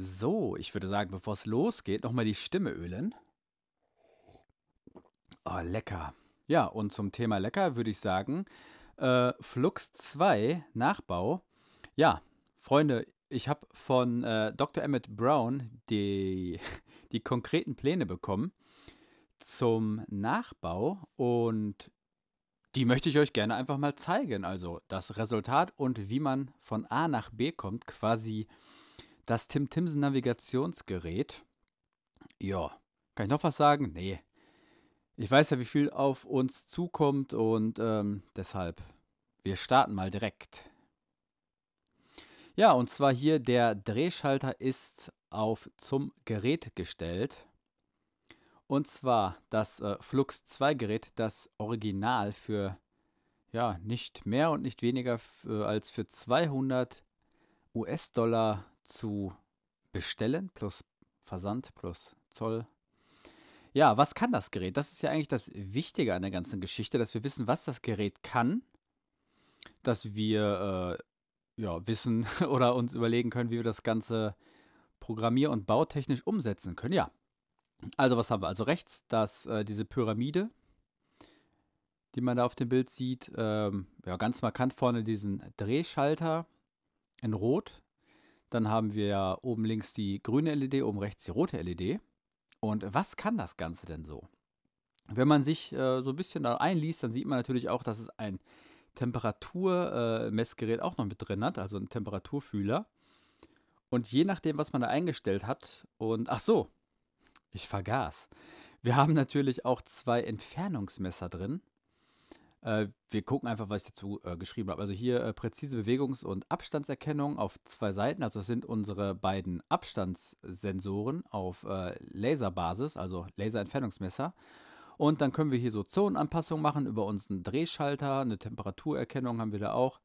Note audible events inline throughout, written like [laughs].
So, ich würde sagen, bevor es losgeht, nochmal die Stimme ölen. Oh, lecker. Ja, und zum Thema lecker würde ich sagen, äh, Flux 2 Nachbau. Ja, Freunde, ich habe von äh, Dr. Emmett Brown die, [laughs] die konkreten Pläne bekommen zum Nachbau und die möchte ich euch gerne einfach mal zeigen. Also das Resultat und wie man von A nach B kommt, quasi das Tim Timsen Navigationsgerät. Ja, kann ich noch was sagen? Nee. Ich weiß ja, wie viel auf uns zukommt und ähm, deshalb, wir starten mal direkt. Ja, und zwar hier der Drehschalter ist auf zum Gerät gestellt. Und zwar das äh, Flux 2 Gerät, das Original für ja, nicht mehr und nicht weniger äh, als für 200 US-Dollar zu bestellen, plus Versand, plus Zoll. Ja, was kann das Gerät? Das ist ja eigentlich das Wichtige an der ganzen Geschichte, dass wir wissen, was das Gerät kann, dass wir äh, ja, wissen [laughs] oder uns überlegen können, wie wir das Ganze programmier- und bautechnisch umsetzen können. Ja, also was haben wir? Also rechts, dass äh, diese Pyramide, die man da auf dem Bild sieht, ähm, ja, ganz markant vorne diesen Drehschalter in Rot, dann haben wir oben links die grüne LED, oben rechts die rote LED. Und was kann das Ganze denn so? Wenn man sich äh, so ein bisschen da einliest, dann sieht man natürlich auch, dass es ein Temperaturmessgerät äh, auch noch mit drin hat, also ein Temperaturfühler. Und je nachdem, was man da eingestellt hat, und ach so, ich vergaß. Wir haben natürlich auch zwei Entfernungsmesser drin. Äh, wir gucken einfach, was ich dazu äh, geschrieben habe. Also hier äh, präzise Bewegungs- und Abstandserkennung auf zwei Seiten. Also das sind unsere beiden Abstandssensoren auf äh, Laserbasis, also Laserentfernungsmesser. Und dann können wir hier so Zonenanpassungen machen über unseren Drehschalter. Eine Temperaturerkennung haben wir da auch.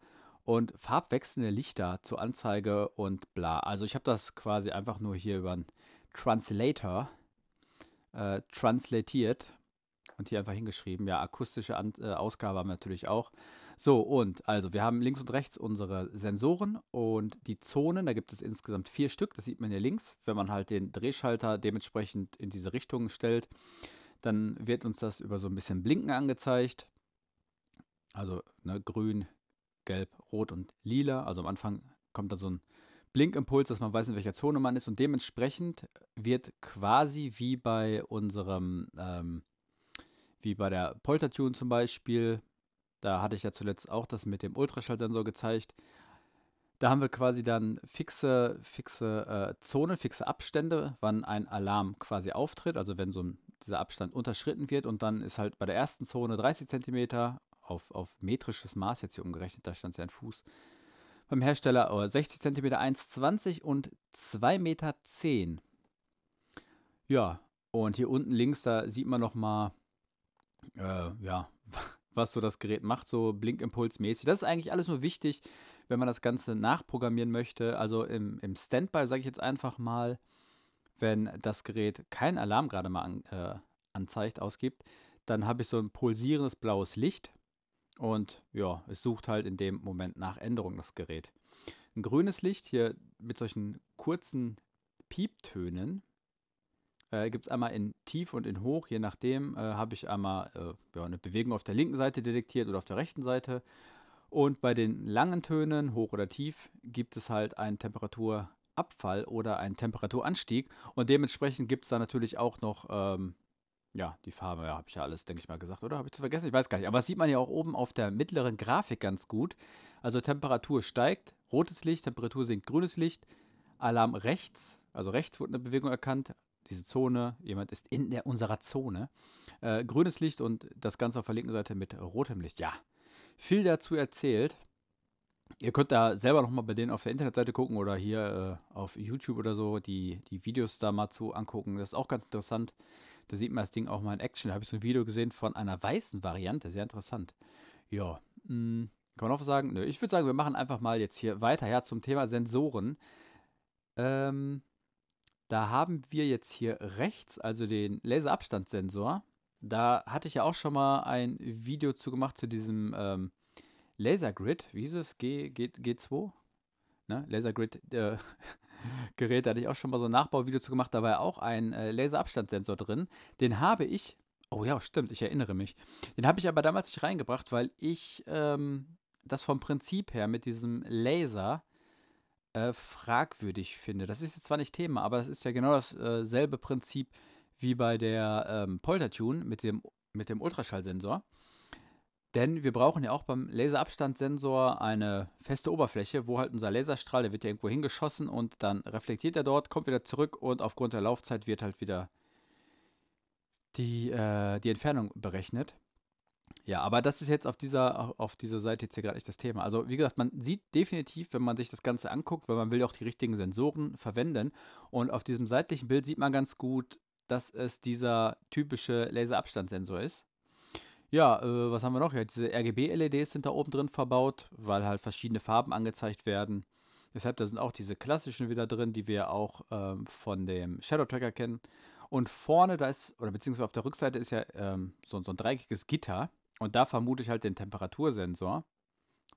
Und farbwechselnde Lichter zur Anzeige und bla. Also ich habe das quasi einfach nur hier über einen Translator äh, translatiert und hier einfach hingeschrieben. Ja, akustische An äh, Ausgabe haben wir natürlich auch. So, und also wir haben links und rechts unsere Sensoren und die Zonen. Da gibt es insgesamt vier Stück. Das sieht man hier links. Wenn man halt den Drehschalter dementsprechend in diese Richtung stellt, dann wird uns das über so ein bisschen Blinken angezeigt. Also ne, grün, gelb, rot und lila. Also am Anfang kommt da so ein Blinkimpuls, dass man weiß, in welcher Zone man ist. Und dementsprechend wird quasi wie bei unserem ähm, wie bei der Poltertune zum Beispiel. Da hatte ich ja zuletzt auch das mit dem Ultraschallsensor gezeigt. Da haben wir quasi dann fixe, fixe äh, Zone, fixe Abstände, wann ein Alarm quasi auftritt. Also wenn so ein, dieser Abstand unterschritten wird und dann ist halt bei der ersten Zone 30 cm auf, auf metrisches Maß jetzt hier umgerechnet, da stand es ja ein Fuß. Beim Hersteller oh, 60 cm 1,20 und 2,10 m. Ja, und hier unten links, da sieht man nochmal äh, ja, [laughs] was so das Gerät macht, so blinkimpulsmäßig. Das ist eigentlich alles nur wichtig, wenn man das Ganze nachprogrammieren möchte. Also im, im Standby sage ich jetzt einfach mal, wenn das Gerät keinen Alarm gerade mal an, äh, anzeigt, ausgibt, dann habe ich so ein pulsierendes blaues Licht und ja, es sucht halt in dem Moment nach Änderung das Gerät. Ein grünes Licht hier mit solchen kurzen Pieptönen, äh, Gibt es einmal in tief und in hoch, je nachdem, äh, habe ich einmal äh, ja, eine Bewegung auf der linken Seite detektiert oder auf der rechten Seite. Und bei den langen Tönen, hoch oder tief, gibt es halt einen Temperaturabfall oder einen Temperaturanstieg. Und dementsprechend gibt es da natürlich auch noch ähm, ja, die Farbe, ja, habe ich ja alles, denke ich mal, gesagt, oder? Habe ich zu vergessen? Ich weiß gar nicht. Aber das sieht man ja auch oben auf der mittleren Grafik ganz gut. Also Temperatur steigt, rotes Licht, Temperatur sinkt, grünes Licht. Alarm rechts, also rechts wurde eine Bewegung erkannt, diese Zone, jemand ist in der unserer Zone. Äh, grünes Licht und das Ganze auf der linken Seite mit rotem Licht. Ja, viel dazu erzählt. Ihr könnt da selber nochmal bei denen auf der Internetseite gucken oder hier äh, auf YouTube oder so die, die Videos da mal zu angucken. Das ist auch ganz interessant. Da sieht man das Ding auch mal in Action. Da habe ich so ein Video gesehen von einer weißen Variante. Sehr interessant. Ja, mm, kann man auch sagen? Nö, ich würde sagen, wir machen einfach mal jetzt hier weiter. Ja, zum Thema Sensoren. Ähm, da haben wir jetzt hier rechts, also den Laserabstandssensor. Da hatte ich ja auch schon mal ein Video zu gemacht zu diesem ähm, Lasergrid. Wie hieß es? G, G, G2? Ne? Lasergrid-Gerät, äh, [laughs] da hatte ich auch schon mal so ein Nachbauvideo zu gemacht. Da war ja auch ein äh, Laserabstandssensor drin. Den habe ich. Oh ja, stimmt, ich erinnere mich. Den habe ich aber damals nicht reingebracht, weil ich ähm, das vom Prinzip her mit diesem Laser äh, fragwürdig finde. Das ist jetzt zwar nicht Thema, aber das ist ja genau dasselbe äh, Prinzip wie bei der ähm, Poltertune mit dem, mit dem Ultraschallsensor. Denn wir brauchen ja auch beim Laserabstandssensor eine feste Oberfläche, wo halt unser Laserstrahl, der wird ja irgendwo hingeschossen und dann reflektiert er dort, kommt wieder zurück und aufgrund der Laufzeit wird halt wieder die, äh, die Entfernung berechnet. Ja, aber das ist jetzt auf dieser, auf dieser Seite jetzt hier gerade nicht das Thema. Also wie gesagt, man sieht definitiv, wenn man sich das Ganze anguckt, weil man will ja auch die richtigen Sensoren verwenden. Und auf diesem seitlichen Bild sieht man ganz gut, dass es dieser typische Laserabstandssensor ist. Ja, äh, was haben wir noch? Ja, diese RGB-LEDs sind da oben drin verbaut, weil halt verschiedene Farben angezeigt werden. Deshalb, da sind auch diese klassischen wieder drin, die wir auch ähm, von dem Shadow Tracker kennen. Und vorne, da ist, oder beziehungsweise auf der Rückseite ist ja ähm, so, so ein dreieckiges Gitter. Und da vermute ich halt den Temperatursensor,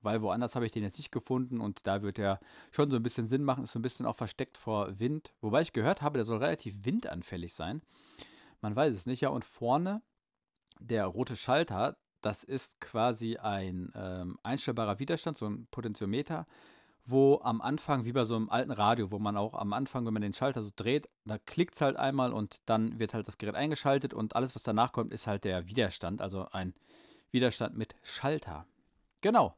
weil woanders habe ich den jetzt nicht gefunden und da wird er schon so ein bisschen Sinn machen, ist so ein bisschen auch versteckt vor Wind. Wobei ich gehört habe, der soll relativ windanfällig sein. Man weiß es nicht, ja. Und vorne der rote Schalter, das ist quasi ein ähm, einstellbarer Widerstand, so ein Potentiometer, wo am Anfang, wie bei so einem alten Radio, wo man auch am Anfang, wenn man den Schalter so dreht, da klickt es halt einmal und dann wird halt das Gerät eingeschaltet und alles, was danach kommt, ist halt der Widerstand, also ein Widerstand mit Schalter. Genau,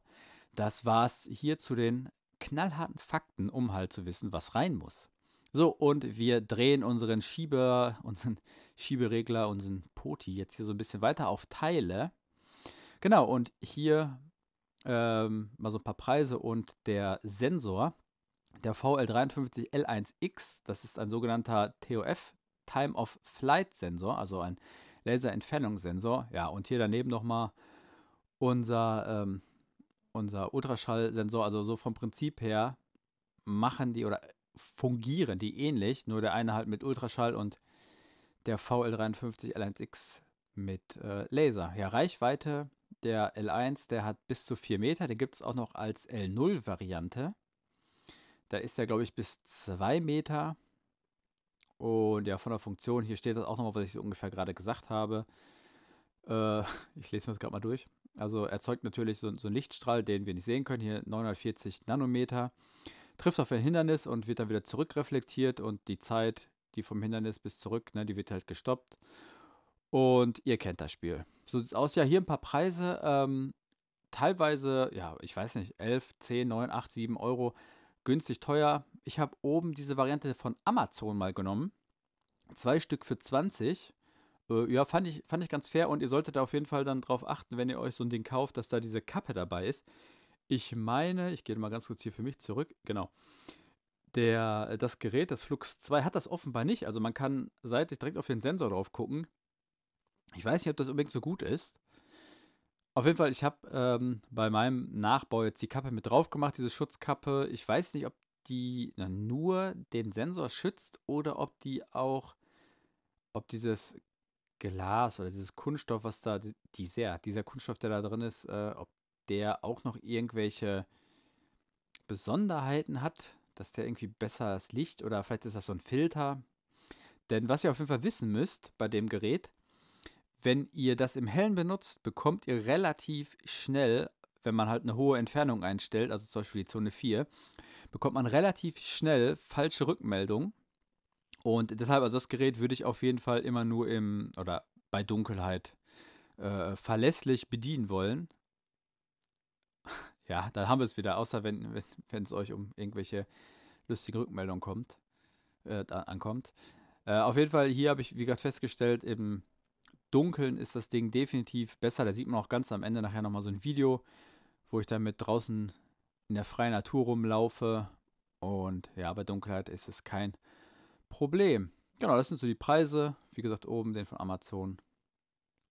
das war's hier zu den knallharten Fakten, um halt zu wissen, was rein muss. So, und wir drehen unseren Schieber, [laughs] unseren Schieberegler, unseren Poti jetzt hier so ein bisschen weiter auf Teile. Genau, und hier ähm, mal so ein paar Preise und der Sensor, der VL53L1X, das ist ein sogenannter TOF, Time of Flight Sensor, also ein Laserentfernungssensor. Ja, und hier daneben nochmal unser, ähm, unser Ultraschallsensor, also so vom Prinzip her, machen die oder fungieren die ähnlich, nur der eine halt mit Ultraschall und der VL53 L1X mit äh, Laser. Ja, Reichweite der L1, der hat bis zu 4 Meter, den gibt es auch noch als L0-Variante. Da ist der, glaube ich, bis 2 Meter. Und ja, von der Funktion, hier steht das auch nochmal, was ich so ungefähr gerade gesagt habe. Äh, [laughs] ich lese mir das gerade mal durch. Also erzeugt natürlich so, so einen Lichtstrahl, den wir nicht sehen können, hier 940 Nanometer, trifft auf ein Hindernis und wird dann wieder zurückreflektiert und die Zeit, die vom Hindernis bis zurück, ne, die wird halt gestoppt. Und ihr kennt das Spiel. So sieht es aus. Ja, hier ein paar Preise. Ähm, teilweise, ja, ich weiß nicht, 11, 10, 9, 8, 7 Euro. Günstig, teuer. Ich habe oben diese Variante von Amazon mal genommen. Zwei Stück für 20. Äh, ja, fand ich, fand ich ganz fair und ihr solltet da auf jeden Fall dann drauf achten, wenn ihr euch so ein Ding kauft, dass da diese Kappe dabei ist. Ich meine, ich gehe mal ganz kurz hier für mich zurück, genau. Der, das Gerät, das Flux 2, hat das offenbar nicht. Also man kann seitlich direkt auf den Sensor drauf gucken. Ich weiß nicht, ob das unbedingt so gut ist. Auf jeden Fall, ich habe ähm, bei meinem Nachbau jetzt die Kappe mit drauf gemacht, diese Schutzkappe. Ich weiß nicht, ob die na, nur den Sensor schützt oder ob die auch, ob dieses Glas oder dieses Kunststoff, was da, dieser, dieser Kunststoff, der da drin ist, äh, ob der auch noch irgendwelche Besonderheiten hat, dass der irgendwie besser das Licht oder vielleicht ist das so ein Filter. Denn was ihr auf jeden Fall wissen müsst bei dem Gerät, wenn ihr das im Hellen benutzt, bekommt ihr relativ schnell, wenn man halt eine hohe Entfernung einstellt, also zum Beispiel die Zone 4, bekommt man relativ schnell falsche Rückmeldungen und deshalb, also das Gerät würde ich auf jeden Fall immer nur im oder bei Dunkelheit äh, verlässlich bedienen wollen. ja, dann haben wir es wieder, außer wenn es euch um irgendwelche lustigen Rückmeldungen kommt, äh, ankommt. Äh, auf jeden Fall, hier habe ich, wie gerade festgestellt, im Dunkeln ist das Ding definitiv besser. Da sieht man auch ganz am Ende nachher nochmal so ein Video, wo ich damit draußen in der freien Natur rumlaufe. Und ja, bei Dunkelheit ist es kein Problem. Genau, das sind so die Preise. Wie gesagt, oben den von Amazon.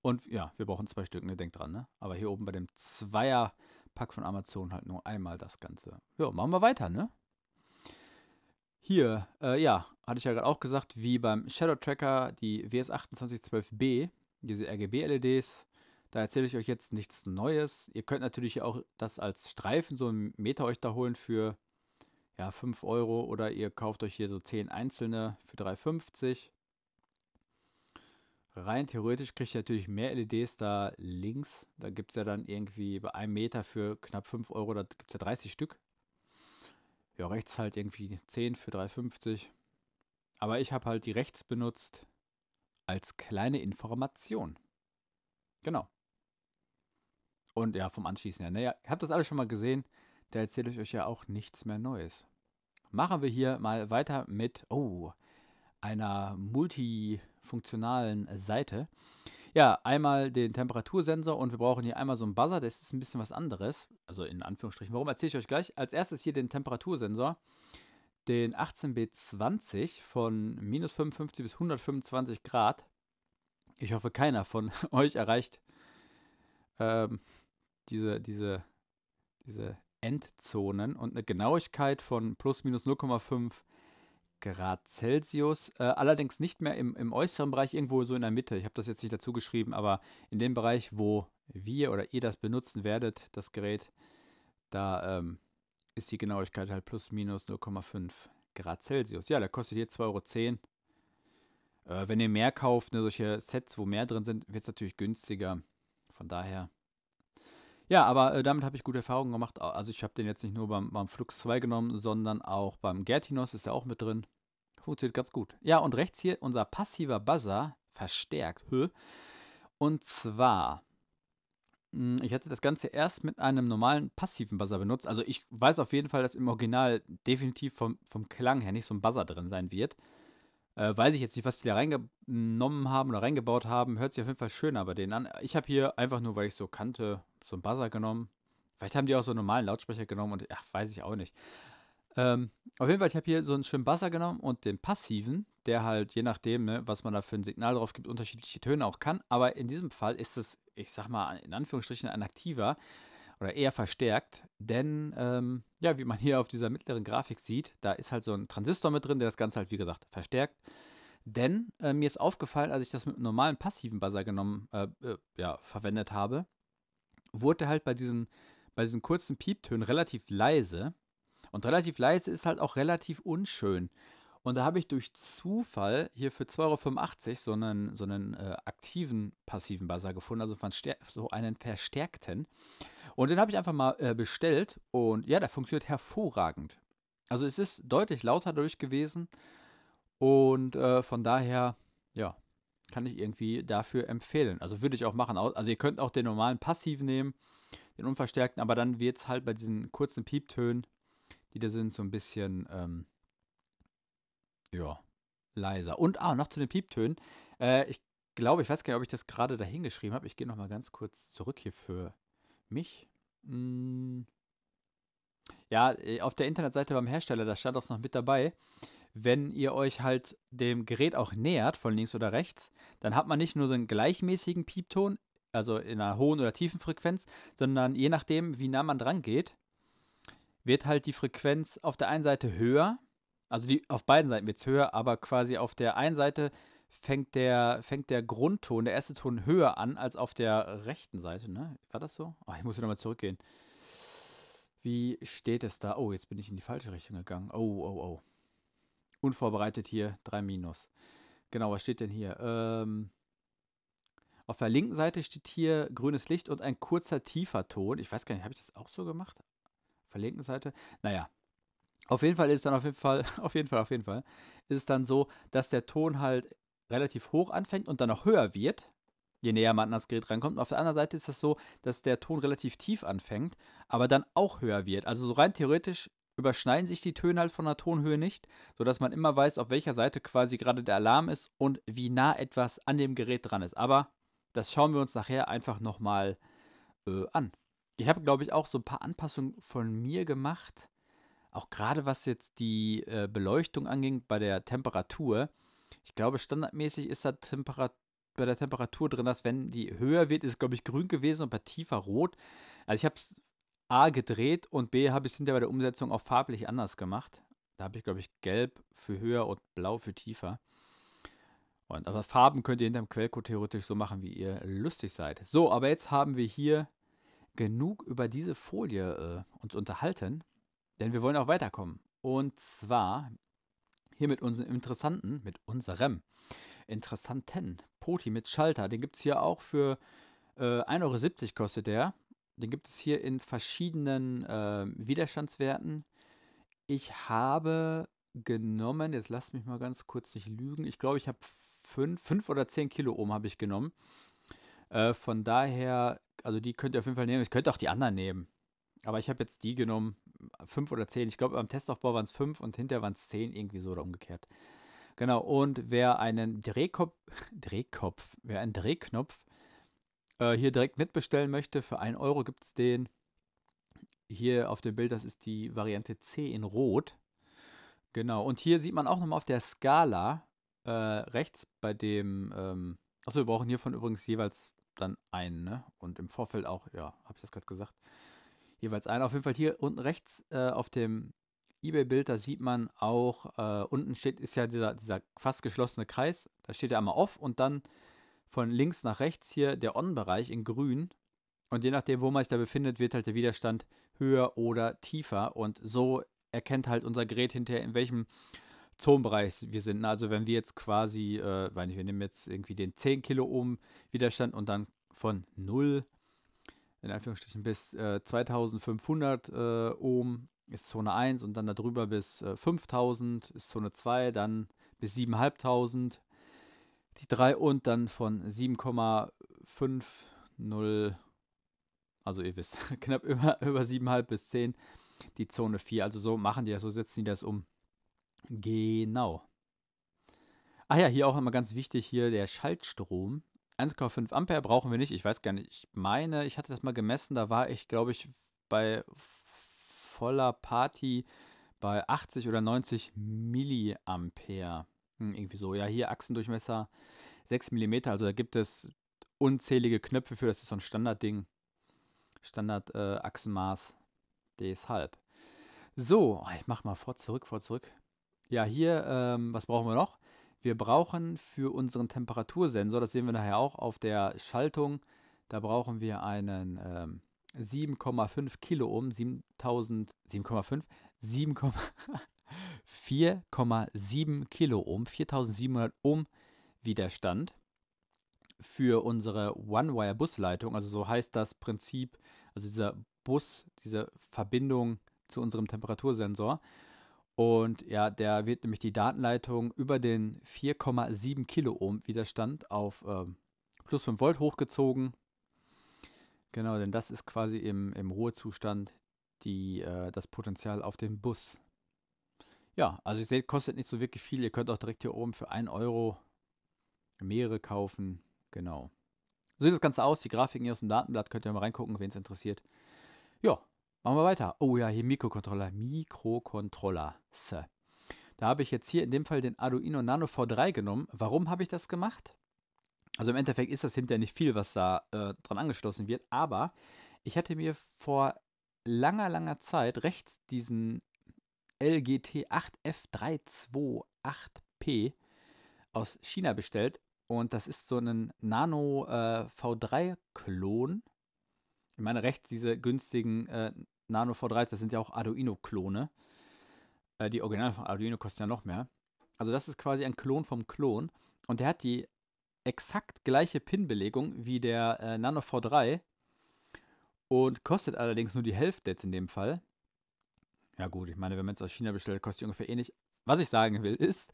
Und ja, wir brauchen zwei Stück, ne? Denkt dran, ne? Aber hier oben bei dem Zweier-Pack von Amazon halt nur einmal das Ganze. Ja, machen wir weiter, ne? Hier, äh, ja, hatte ich ja gerade auch gesagt, wie beim Shadow Tracker, die WS2812B, diese RGB-LEDs, da erzähle ich euch jetzt nichts Neues. Ihr könnt natürlich auch das als Streifen, so einen Meter euch da holen für ja, 5 Euro oder ihr kauft euch hier so 10 einzelne für 3,50. Rein theoretisch kriegt ihr natürlich mehr LEDs da links. Da gibt es ja dann irgendwie bei einem Meter für knapp 5 Euro, da gibt es ja 30 Stück. Ja, rechts halt irgendwie 10 für 3,50. Aber ich habe halt die rechts benutzt als kleine Information. Genau. Und ja, vom Anschließen her. Naja, ne? ihr habt das alles schon mal gesehen da erzähle ich euch ja auch nichts mehr Neues. Machen wir hier mal weiter mit oh, einer multifunktionalen Seite. Ja, einmal den Temperatursensor und wir brauchen hier einmal so einen Buzzer, das ist ein bisschen was anderes. Also in Anführungsstrichen. Warum erzähle ich euch gleich? Als erstes hier den Temperatursensor, den 18B20 von minus 55 bis 125 Grad. Ich hoffe, keiner von [laughs] euch erreicht ähm, diese, diese, diese Endzonen und eine Genauigkeit von plus minus 0,5 Grad Celsius. Äh, allerdings nicht mehr im, im äußeren Bereich, irgendwo so in der Mitte. Ich habe das jetzt nicht dazu geschrieben, aber in dem Bereich, wo wir oder ihr das benutzen werdet, das Gerät, da ähm, ist die Genauigkeit halt plus minus 0,5 Grad Celsius. Ja, der kostet hier 2,10 Euro. Äh, wenn ihr mehr kauft, ne, solche Sets, wo mehr drin sind, wird es natürlich günstiger. Von daher ja, aber äh, damit habe ich gute Erfahrungen gemacht. Also ich habe den jetzt nicht nur beim, beim Flux 2 genommen, sondern auch beim Gertinos ist er auch mit drin. Funktioniert ganz gut. Ja, und rechts hier unser passiver Buzzer, verstärkt. Und zwar, hm, ich hatte das Ganze erst mit einem normalen passiven Buzzer benutzt. Also ich weiß auf jeden Fall, dass im Original definitiv vom, vom Klang her nicht so ein Buzzer drin sein wird. Äh, weiß ich jetzt nicht, was die da reingenommen haben oder reingebaut haben. Hört sich auf jeden Fall schöner bei denen an. Ich habe hier einfach nur, weil ich so kannte, so einen Buzzer genommen. Vielleicht haben die auch so einen normalen Lautsprecher genommen und ach, weiß ich auch nicht. Ähm, auf jeden Fall, ich habe hier so einen schönen Buzzer genommen und den passiven, der halt je nachdem, ne, was man da für ein Signal drauf gibt, unterschiedliche Töne auch kann. Aber in diesem Fall ist es, ich sag mal, in Anführungsstrichen ein aktiver oder eher verstärkt, denn ähm, ja, wie man hier auf dieser mittleren Grafik sieht, da ist halt so ein Transistor mit drin, der das Ganze halt wie gesagt verstärkt. Denn äh, mir ist aufgefallen, als ich das mit einem normalen passiven Buzzer genommen, äh, äh, ja, verwendet habe, wurde halt bei diesen, bei diesen kurzen Pieptönen relativ leise. Und relativ leise ist halt auch relativ unschön. Und da habe ich durch Zufall hier für 2,85 Euro so einen, so einen äh, aktiven passiven Buzzer gefunden, also so einen verstärkten. Und den habe ich einfach mal äh, bestellt und ja, der funktioniert hervorragend. Also es ist deutlich lauter dadurch gewesen und äh, von daher, ja, kann ich irgendwie dafür empfehlen. Also würde ich auch machen. Also ihr könnt auch den normalen Passiv nehmen, den unverstärkten, aber dann wird es halt bei diesen kurzen Pieptönen, die da sind, so ein bisschen, ähm, ja, leiser. Und, ah, noch zu den Pieptönen. Äh, ich glaube, ich weiß gar nicht, ob ich das gerade dahin geschrieben habe. Ich gehe nochmal ganz kurz zurück hier für mich. Hm. Ja, äh, auf der Internetseite beim Hersteller, da stand auch noch mit dabei wenn ihr euch halt dem Gerät auch nähert, von links oder rechts, dann hat man nicht nur so einen gleichmäßigen Piepton, also in einer hohen oder tiefen Frequenz, sondern je nachdem, wie nah man dran geht, wird halt die Frequenz auf der einen Seite höher, also die, auf beiden Seiten wird es höher, aber quasi auf der einen Seite fängt der, fängt der Grundton, der erste Ton höher an als auf der rechten Seite, ne? War das so? Oh, ich muss nochmal zurückgehen. Wie steht es da? Oh, jetzt bin ich in die falsche Richtung gegangen. Oh, oh, oh. Unvorbereitet hier 3 minus. Genau, was steht denn hier? Ähm, auf der linken Seite steht hier grünes Licht und ein kurzer tiefer Ton. Ich weiß gar nicht, habe ich das auch so gemacht? Auf der linken Seite? Naja. Auf jeden Fall ist dann auf jeden Fall, [laughs] auf jeden Fall, auf jeden Fall, ist es dann so, dass der Ton halt relativ hoch anfängt und dann noch höher wird, je näher man an das Gerät rankommt. Und auf der anderen Seite ist das so, dass der Ton relativ tief anfängt, aber dann auch höher wird. Also so rein theoretisch überschneiden sich die Töne halt von der Tonhöhe nicht, sodass man immer weiß, auf welcher Seite quasi gerade der Alarm ist und wie nah etwas an dem Gerät dran ist. Aber das schauen wir uns nachher einfach nochmal äh, an. Ich habe, glaube ich, auch so ein paar Anpassungen von mir gemacht. Auch gerade was jetzt die äh, Beleuchtung anging bei der Temperatur. Ich glaube, standardmäßig ist da bei der Temperatur drin, dass wenn die höher wird, ist, glaube ich, grün gewesen und bei tiefer rot. Also ich habe es A gedreht und B habe ich es hinterher bei der Umsetzung auch farblich anders gemacht. Da habe ich, glaube ich, gelb für höher und blau für tiefer. Und aber Farben könnt ihr hinterm Quellcode theoretisch so machen, wie ihr lustig seid. So, aber jetzt haben wir hier genug über diese Folie äh, uns unterhalten, denn wir wollen auch weiterkommen. Und zwar hier mit unserem interessanten, mit unserem interessanten Poti mit Schalter. Den gibt es hier auch für äh, 1,70 Euro kostet der. Den gibt es hier in verschiedenen äh, Widerstandswerten. Ich habe genommen, jetzt lasst mich mal ganz kurz nicht lügen, ich glaube, ich habe fünf, oder zehn Kilo Ohm habe ich genommen. Äh, von daher, also die könnt ihr auf jeden Fall nehmen. Ich könnte auch die anderen nehmen. Aber ich habe jetzt die genommen, fünf oder zehn. Ich glaube, beim Testaufbau waren es fünf und hinterher waren es zehn, irgendwie so oder umgekehrt. Genau, und wer einen Drehkopf, [laughs] Drehkopf, wer einen Drehknopf äh, hier direkt mitbestellen möchte, für 1 Euro gibt es den. Hier auf dem Bild, das ist die Variante C in Rot. Genau, und hier sieht man auch nochmal auf der Skala äh, rechts bei dem, ähm, achso, wir brauchen hiervon übrigens jeweils dann einen, ne? Und im Vorfeld auch, ja, habe ich das gerade gesagt, jeweils einen. Auf jeden Fall hier unten rechts äh, auf dem eBay-Bild, da sieht man auch, äh, unten steht, ist ja dieser, dieser fast geschlossene Kreis, da steht er einmal off und dann von links nach rechts hier der On-Bereich in grün. Und je nachdem, wo man sich da befindet, wird halt der Widerstand höher oder tiefer. Und so erkennt halt unser Gerät hinterher, in welchem Zonenbereich wir sind. Also wenn wir jetzt quasi, äh, weil wir nehmen jetzt irgendwie den 10 Kilo Ohm Widerstand und dann von 0 in Anführungsstrichen bis äh, 2500 äh, Ohm ist Zone 1 und dann darüber bis äh, 5000 ist Zone 2, dann bis 7500 die 3 und dann von 7,50, also ihr wisst, [laughs] knapp über, über 7,5 bis 10, die Zone 4. Also so machen die das, so setzen die das um. Genau. Ach ja, hier auch immer ganz wichtig, hier der Schaltstrom. 1,5 Ampere brauchen wir nicht. Ich weiß gar nicht. Ich meine, ich hatte das mal gemessen. Da war ich, glaube ich, bei voller Party bei 80 oder 90 Milliampere. Hm, irgendwie so. Ja, hier Achsendurchmesser 6 mm. Also da gibt es unzählige Knöpfe für. Das ist so ein Standardding. Standard äh, Achsenmaß. Deshalb. So, oh, ich mach mal vor, zurück, vor, zurück. Ja, hier, ähm, was brauchen wir noch? Wir brauchen für unseren Temperatursensor, das sehen wir nachher auch auf der Schaltung, da brauchen wir einen ähm, 7,5 Kiloohm, 7000, 7,5, 7, 4,7 Kilo Ohm, 4700 Ohm Widerstand für unsere One-Wire-Busleitung. Also so heißt das Prinzip, also dieser Bus, diese Verbindung zu unserem Temperatursensor. Und ja, der wird nämlich die Datenleitung über den 4,7 Kiloohm Widerstand auf äh, plus 5 Volt hochgezogen. Genau, denn das ist quasi im, im Ruhezustand die, äh, das Potenzial auf dem Bus. Ja, also ihr seht, kostet nicht so wirklich viel. Ihr könnt auch direkt hier oben für 1 Euro mehrere kaufen. Genau. So sieht das Ganze aus. Die Grafiken hier aus dem Datenblatt könnt ihr mal reingucken, wen es interessiert. Ja, machen wir weiter. Oh ja, hier Mikrocontroller. Mikrocontroller. Da habe ich jetzt hier in dem Fall den Arduino Nano V3 genommen. Warum habe ich das gemacht? Also im Endeffekt ist das hinterher nicht viel, was da äh, dran angeschlossen wird, aber ich hatte mir vor langer, langer Zeit rechts diesen LGT 8F328P aus China bestellt. Und das ist so ein Nano äh, V3-Klon. Ich meine, rechts diese günstigen äh, Nano V3, das sind ja auch Arduino-Klone. Äh, die Originale von Arduino kosten ja noch mehr. Also das ist quasi ein Klon vom Klon. Und der hat die exakt gleiche Pin-Belegung wie der äh, Nano V3 und kostet allerdings nur die Hälfte jetzt in dem Fall. Ja, gut, ich meine, wenn man es aus China bestellt, kostet die ungefähr ähnlich. Was ich sagen will, ist,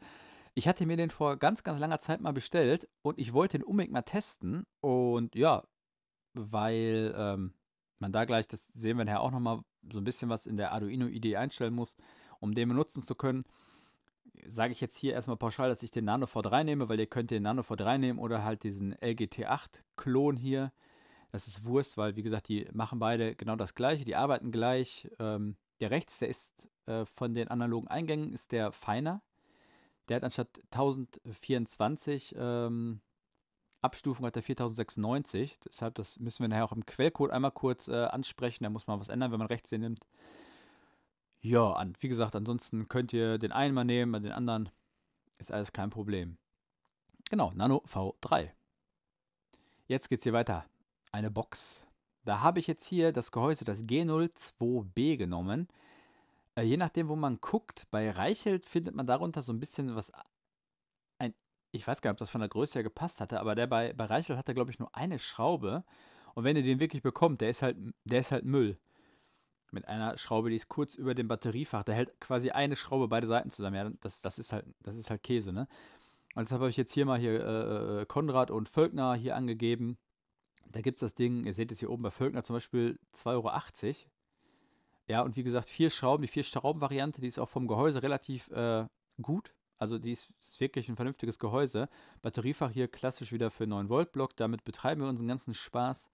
ich hatte mir den vor ganz, ganz langer Zeit mal bestellt und ich wollte den unbedingt mal testen. Und ja, weil ähm, man da gleich, das sehen wir nachher auch nochmal, so ein bisschen was in der Arduino-Idee einstellen muss, um den benutzen zu können. Sage ich jetzt hier erstmal pauschal, dass ich den Nano V3 nehme, weil ihr könnt den Nano V3 nehmen oder halt diesen LGT8-Klon hier. Das ist Wurst, weil wie gesagt, die machen beide genau das gleiche, die arbeiten gleich. Ähm, der rechts, der ist äh, von den analogen Eingängen, ist der feiner. Der hat anstatt 1024 ähm, Abstufung hat er 4096. Deshalb, das müssen wir nachher auch im Quellcode einmal kurz äh, ansprechen. Da muss man was ändern, wenn man rechts den nimmt. Ja, an, wie gesagt, ansonsten könnt ihr den einen mal nehmen, den anderen ist alles kein Problem. Genau, Nano V3. Jetzt geht's hier weiter. Eine Box. Da habe ich jetzt hier das Gehäuse, das G02B genommen. Äh, je nachdem, wo man guckt, bei Reichelt findet man darunter so ein bisschen was. Äh, ein, ich weiß gar nicht, ob das von der Größe her gepasst hatte, aber der bei, bei Reichelt er, glaube ich, nur eine Schraube. Und wenn ihr den wirklich bekommt, der ist halt, der ist halt Müll. Mit einer Schraube, die ist kurz über dem Batteriefach. Der hält quasi eine Schraube beide Seiten zusammen. Ja, das, das, ist, halt, das ist halt Käse, ne? Und deshalb habe ich jetzt hier mal hier äh, äh Konrad und Völkner hier angegeben. Da gibt es das Ding, ihr seht es hier oben bei Völkner zum Beispiel 2,80 Euro. Ja, und wie gesagt, vier Schrauben, die Vier-Schrauben-Variante, die ist auch vom Gehäuse relativ äh, gut. Also die ist, ist, wirklich ein vernünftiges Gehäuse. Batteriefach hier klassisch wieder für 9-Volt-Block. Damit betreiben wir unseren ganzen Spaß.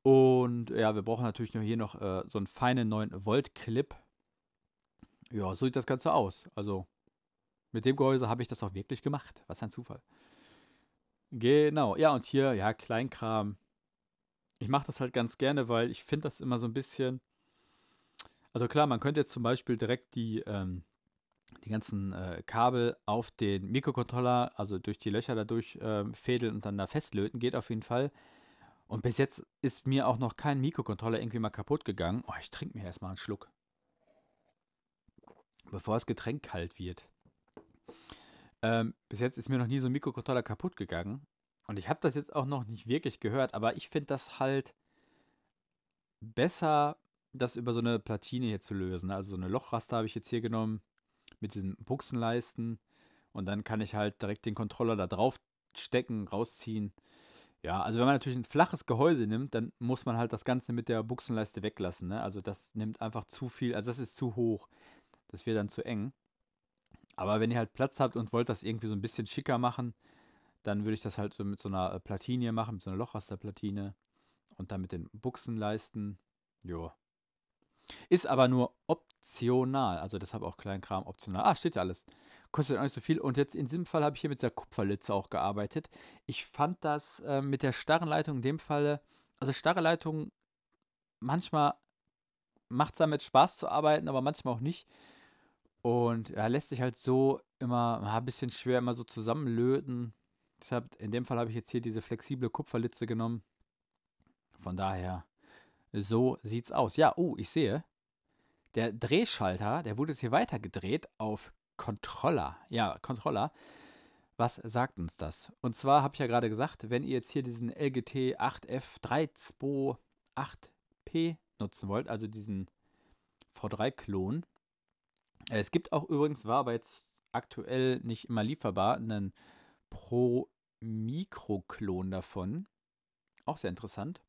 Und ja, wir brauchen natürlich nur hier noch äh, so einen feinen 9-Volt-Clip. Ja, so sieht das Ganze aus. Also mit dem Gehäuse habe ich das auch wirklich gemacht. Was ein Zufall. Genau, ja, und hier, ja, Kleinkram. Ich mache das halt ganz gerne, weil ich finde das immer so ein bisschen. Also klar, man könnte jetzt zum Beispiel direkt die, ähm, die ganzen äh, Kabel auf den Mikrocontroller, also durch die Löcher dadurch ähm, fädeln und dann da festlöten, geht auf jeden Fall. Und bis jetzt ist mir auch noch kein Mikrocontroller irgendwie mal kaputt gegangen. Oh, ich trinke mir erstmal einen Schluck. Bevor das Getränk kalt wird. Ähm, bis jetzt ist mir noch nie so ein Mikrocontroller kaputt gegangen. Und ich habe das jetzt auch noch nicht wirklich gehört, aber ich finde das halt besser, das über so eine Platine hier zu lösen. Also so eine Lochraste habe ich jetzt hier genommen mit diesen Buchsenleisten. Und dann kann ich halt direkt den Controller da drauf stecken, rausziehen. Ja, also wenn man natürlich ein flaches Gehäuse nimmt, dann muss man halt das Ganze mit der Buchsenleiste weglassen. Ne? Also das nimmt einfach zu viel, also das ist zu hoch. Das wäre dann zu eng. Aber wenn ihr halt Platz habt und wollt das irgendwie so ein bisschen schicker machen, dann würde ich das halt so mit so einer äh, Platine machen, mit so einer Lochrasterplatine und dann mit den Buchsenleisten. Jo. Ist aber nur optional, also deshalb auch Kleinkram optional. Ah, steht ja alles. Kostet auch nicht so viel. Und jetzt in diesem Fall habe ich hier mit dieser Kupferlitze auch gearbeitet. Ich fand das äh, mit der starren Leitung in dem Falle, also starre Leitung, manchmal macht es damit Spaß zu arbeiten, aber manchmal auch nicht und er ja, lässt sich halt so immer ein bisschen schwer immer so zusammenlöten. Deshalb, in dem Fall habe ich jetzt hier diese flexible Kupferlitze genommen. Von daher, so sieht's aus. Ja, oh, ich sehe. Der Drehschalter, der wurde jetzt hier weitergedreht auf Controller. Ja, Controller. Was sagt uns das? Und zwar habe ich ja gerade gesagt, wenn ihr jetzt hier diesen LGT 8F328P nutzen wollt, also diesen V3-Klon, es gibt auch übrigens, war aber jetzt aktuell nicht immer lieferbar, einen Pro-Mikroklon davon. Auch sehr interessant.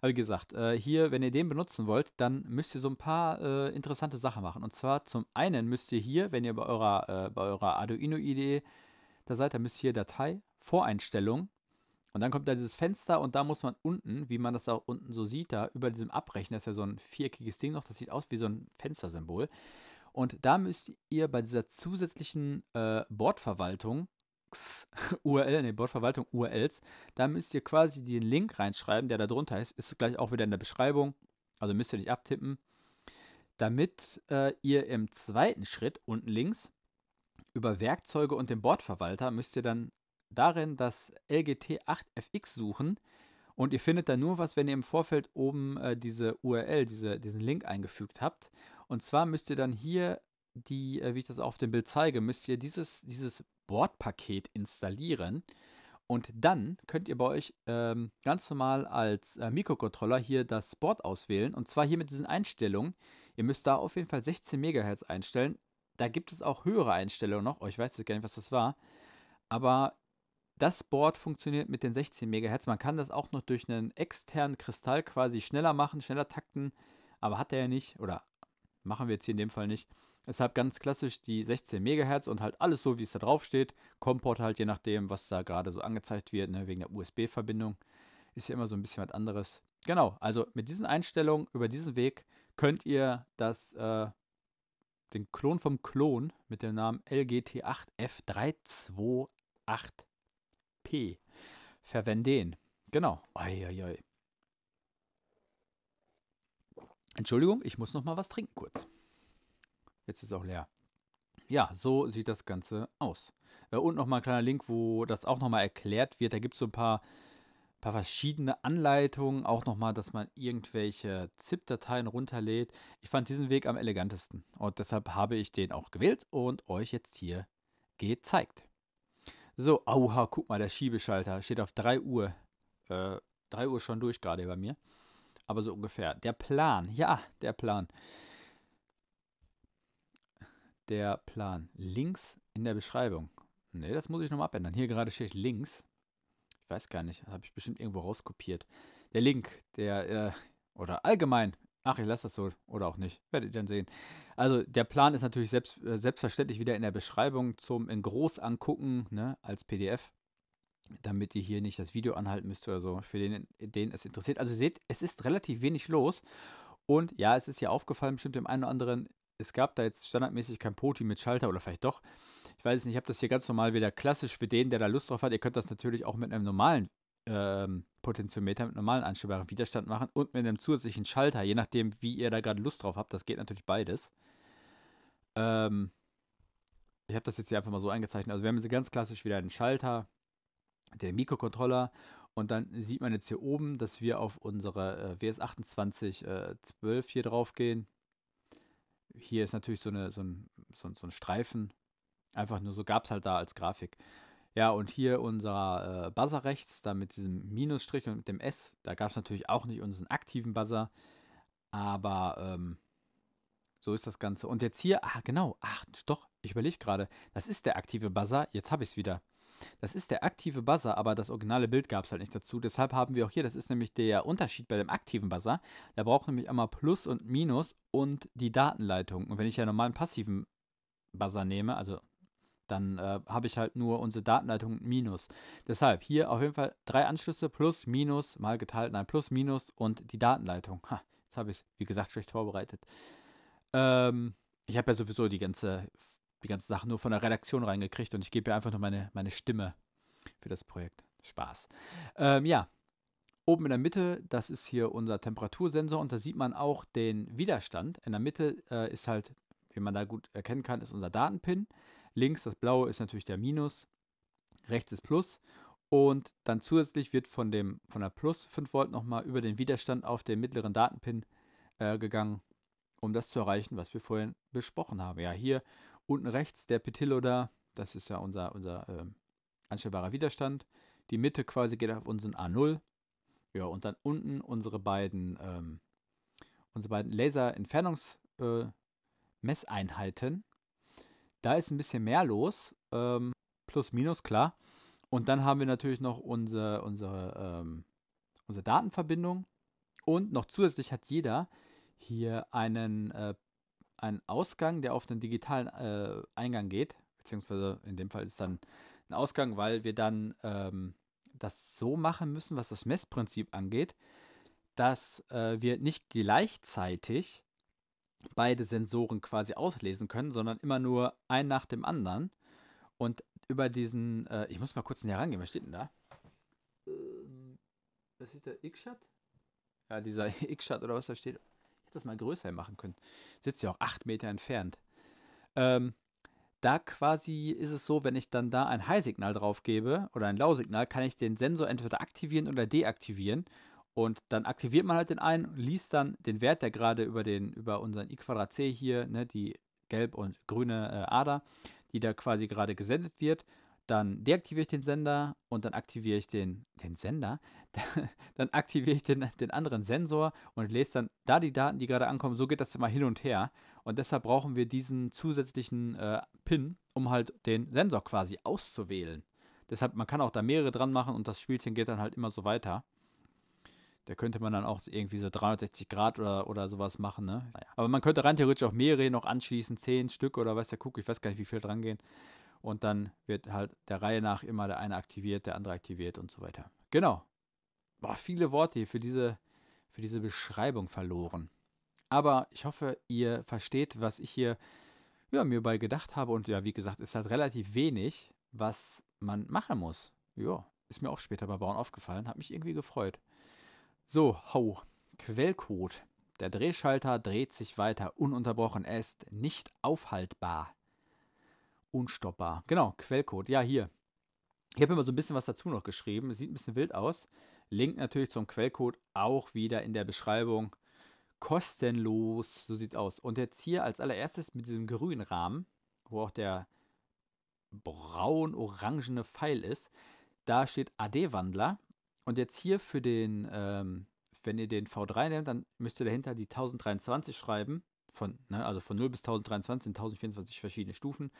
Aber wie gesagt, äh, hier, wenn ihr den benutzen wollt, dann müsst ihr so ein paar äh, interessante Sachen machen. Und zwar zum einen müsst ihr hier, wenn ihr bei eurer, äh, bei eurer Arduino-Idee da seid, dann müsst ihr hier Datei, Voreinstellung. Und dann kommt da dieses Fenster und da muss man unten, wie man das auch unten so sieht, da über diesem Abrechner ist ja so ein viereckiges Ding noch, das sieht aus wie so ein Fenstersymbol. Und da müsst ihr bei dieser zusätzlichen äh, Bordverwaltung, URL, [laughs] nee, Bordverwaltung URLs, da müsst ihr quasi den Link reinschreiben, der da drunter ist, ist gleich auch wieder in der Beschreibung, also müsst ihr nicht abtippen, damit äh, ihr im zweiten Schritt unten links über Werkzeuge und den Bordverwalter müsst ihr dann darin das LGT8FX suchen und ihr findet da nur was, wenn ihr im Vorfeld oben äh, diese URL, diese, diesen Link eingefügt habt und zwar müsst ihr dann hier die, äh, wie ich das auf dem Bild zeige, müsst ihr dieses, dieses Bordpaket installieren. Und dann könnt ihr bei euch ähm, ganz normal als äh, Mikrocontroller hier das Board auswählen. Und zwar hier mit diesen Einstellungen. Ihr müsst da auf jeden Fall 16 MHz einstellen. Da gibt es auch höhere Einstellungen noch. Oh, ich weiß jetzt gar nicht, was das war. Aber das Board funktioniert mit den 16 MHz. Man kann das auch noch durch einen externen Kristall quasi schneller machen, schneller takten. Aber hat er ja nicht. Oder Machen wir jetzt hier in dem Fall nicht. Deshalb ganz klassisch die 16 MHz und halt alles so, wie es da drauf steht. Komport halt je nachdem, was da gerade so angezeigt wird, ne, wegen der USB-Verbindung. Ist ja immer so ein bisschen was anderes. Genau, also mit diesen Einstellungen über diesen Weg könnt ihr das, äh, den Klon vom Klon mit dem Namen LGT8F328P verwenden. Genau. Oi, oi, oi. Entschuldigung, ich muss noch mal was trinken kurz. Jetzt ist auch leer. Ja, so sieht das Ganze aus. Äh, und noch mal ein kleiner Link, wo das auch noch mal erklärt wird. Da gibt es so ein paar, paar verschiedene Anleitungen. Auch noch mal, dass man irgendwelche ZIP-Dateien runterlädt. Ich fand diesen Weg am elegantesten. Und deshalb habe ich den auch gewählt und euch jetzt hier gezeigt. So, auha, guck mal, der Schiebeschalter steht auf 3 Uhr. Äh, 3 Uhr schon durch gerade bei mir aber so ungefähr. Der Plan, ja, der Plan. Der Plan. Links in der Beschreibung. Ne, das muss ich nochmal abändern. Hier gerade steht links. Ich weiß gar nicht, habe ich bestimmt irgendwo rauskopiert. Der Link, der, äh, oder allgemein. Ach, ich lasse das so oder auch nicht. Werdet ihr dann sehen. Also der Plan ist natürlich selbst, äh, selbstverständlich wieder in der Beschreibung zum in groß angucken, ne, als PDF damit ihr hier nicht das Video anhalten müsst oder so, für den, den es interessiert. Also ihr seht, es ist relativ wenig los. Und ja, es ist ja aufgefallen, bestimmt dem einen oder anderen, es gab da jetzt standardmäßig kein Poti mit Schalter oder vielleicht doch. Ich weiß es nicht, ich habe das hier ganz normal wieder klassisch für den, der da Lust drauf hat. Ihr könnt das natürlich auch mit einem normalen ähm, Potentiometer, mit normalen einstellbaren Widerstand machen und mit einem zusätzlichen Schalter, je nachdem, wie ihr da gerade Lust drauf habt. Das geht natürlich beides. Ähm, ich habe das jetzt hier einfach mal so eingezeichnet. Also wir haben jetzt ganz klassisch wieder einen Schalter, der Mikrocontroller und dann sieht man jetzt hier oben, dass wir auf unsere äh, WS2812 äh, hier drauf gehen. Hier ist natürlich so, eine, so, ein, so, so ein Streifen. Einfach nur so gab es halt da als Grafik. Ja, und hier unser äh, Buzzer rechts, da mit diesem Minusstrich und dem S, da gab es natürlich auch nicht unseren aktiven Buzzer, aber ähm, so ist das Ganze. Und jetzt hier, ah genau, ach doch, ich überlege gerade, das ist der aktive Buzzer, jetzt habe ich es wieder. Das ist der aktive Buzzer, aber das originale Bild gab es halt nicht dazu. Deshalb haben wir auch hier, das ist nämlich der Unterschied bei dem aktiven Buzzer. Da braucht nämlich einmal Plus und Minus und die Datenleitung. Und wenn ich ja normalen passiven Buzzer nehme, also dann äh, habe ich halt nur unsere Datenleitung Minus. Deshalb hier auf jeden Fall drei Anschlüsse plus, Minus, mal geteilt, nein, plus, Minus und die Datenleitung. Ha, jetzt habe ich es, wie gesagt, schlecht vorbereitet. Ähm, ich habe ja sowieso die ganze die ganzen Sachen nur von der Redaktion reingekriegt und ich gebe ihr einfach nur meine, meine Stimme für das Projekt. Spaß. Ähm, ja, oben in der Mitte, das ist hier unser Temperatursensor und da sieht man auch den Widerstand. In der Mitte äh, ist halt, wie man da gut erkennen kann, ist unser Datenpin. Links, das blaue, ist natürlich der Minus, rechts ist Plus und dann zusätzlich wird von, dem, von der Plus 5 Volt nochmal über den Widerstand auf den mittleren Datenpin äh, gegangen, um das zu erreichen, was wir vorhin besprochen haben. Ja, hier Unten rechts der Petillo da, das ist ja unser, unser äh, anstellbarer Widerstand. Die Mitte quasi geht auf unseren A0. Ja, und dann unten unsere beiden, ähm, unsere beiden Laser-Entfernungsmesseinheiten. Äh, da ist ein bisschen mehr los. Ähm, plus, minus, klar. Und dann haben wir natürlich noch unsere, unsere, ähm, unsere Datenverbindung. Und noch zusätzlich hat jeder hier einen äh, einen Ausgang, der auf den digitalen äh, Eingang geht, beziehungsweise in dem Fall ist es dann ein Ausgang, weil wir dann ähm, das so machen müssen, was das Messprinzip angeht, dass äh, wir nicht gleichzeitig beide Sensoren quasi auslesen können, sondern immer nur ein nach dem anderen. Und über diesen, äh, ich muss mal kurz näher rangehen, was steht denn da? Ähm, das ist der X-Shot? Ja, dieser [laughs] X-Shot oder was da steht hätte das mal größer machen können. Sitzt ja auch acht Meter entfernt. Ähm, da quasi ist es so, wenn ich dann da ein High-Signal drauf gebe oder ein Low-Signal, kann ich den Sensor entweder aktivieren oder deaktivieren. Und dann aktiviert man halt den einen, liest dann den Wert, der gerade über, den, über unseren I2C hier, ne, die gelb und grüne äh, Ader, die da quasi gerade gesendet wird dann deaktiviere ich den Sender und dann aktiviere ich den, den Sender, [laughs] dann aktiviere ich den, den anderen Sensor und lese dann da die Daten, die gerade ankommen. So geht das immer hin und her. Und deshalb brauchen wir diesen zusätzlichen äh, Pin, um halt den Sensor quasi auszuwählen. Deshalb, man kann auch da mehrere dran machen und das Spielchen geht dann halt immer so weiter. Da könnte man dann auch irgendwie so 360 Grad oder, oder sowas machen, ne? Aber man könnte rein theoretisch auch mehrere noch anschließen, 10 Stück oder was der Kuck, ich weiß gar nicht, wie viel dran gehen und dann wird halt der Reihe nach immer der eine aktiviert, der andere aktiviert und so weiter. Genau. Boah, viele Worte hier für diese, für diese Beschreibung verloren. Aber ich hoffe, ihr versteht, was ich hier ja, mir bei gedacht habe. Und ja, wie gesagt, ist halt relativ wenig, was man machen muss. Ja, ist mir auch später bei Bauen aufgefallen, hat mich irgendwie gefreut. So, hau, Quellcode. Der Drehschalter dreht sich weiter ununterbrochen. Er ist nicht aufhaltbar. Unstoppbar. Genau, Quellcode. Ja, hier. Ich habe immer so ein bisschen was dazu noch geschrieben. Es sieht ein bisschen wild aus. Link natürlich zum Quellcode auch wieder in der Beschreibung. Kostenlos, so sieht's aus. Und jetzt hier als allererstes mit diesem grünen Rahmen, wo auch der braun-orangene Pfeil ist, da steht AD-Wandler. Und jetzt hier für den, ähm, wenn ihr den V3 nehmt, dann müsst ihr dahinter die 1023 schreiben. Von, ne, also von 0 bis 1023 sind 1024 verschiedene Stufen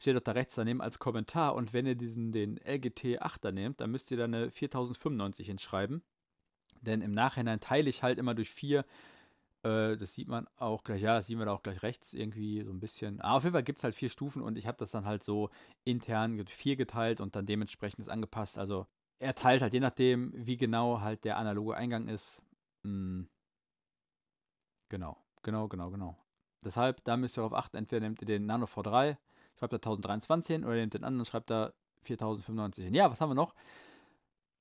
steht doch da rechts daneben als Kommentar. Und wenn ihr diesen, den LGT 8 da nehmt, dann müsst ihr da eine 4095 hinschreiben. Denn im Nachhinein teile ich halt immer durch 4. Äh, das sieht man auch gleich, ja, das sehen wir da auch gleich rechts irgendwie so ein bisschen. Aber auf jeden Fall gibt es halt vier Stufen und ich habe das dann halt so intern 4 geteilt und dann dementsprechend ist angepasst. Also er teilt halt je nachdem, wie genau halt der analoge Eingang ist. Mh, mm. genau, genau, genau, genau. Deshalb, da müsst ihr darauf achten, entweder nehmt ihr den Nano V3 schreibt da 1023 hin oder nehmt den anderen, schreibt da 4095 hin. Ja, was haben wir noch?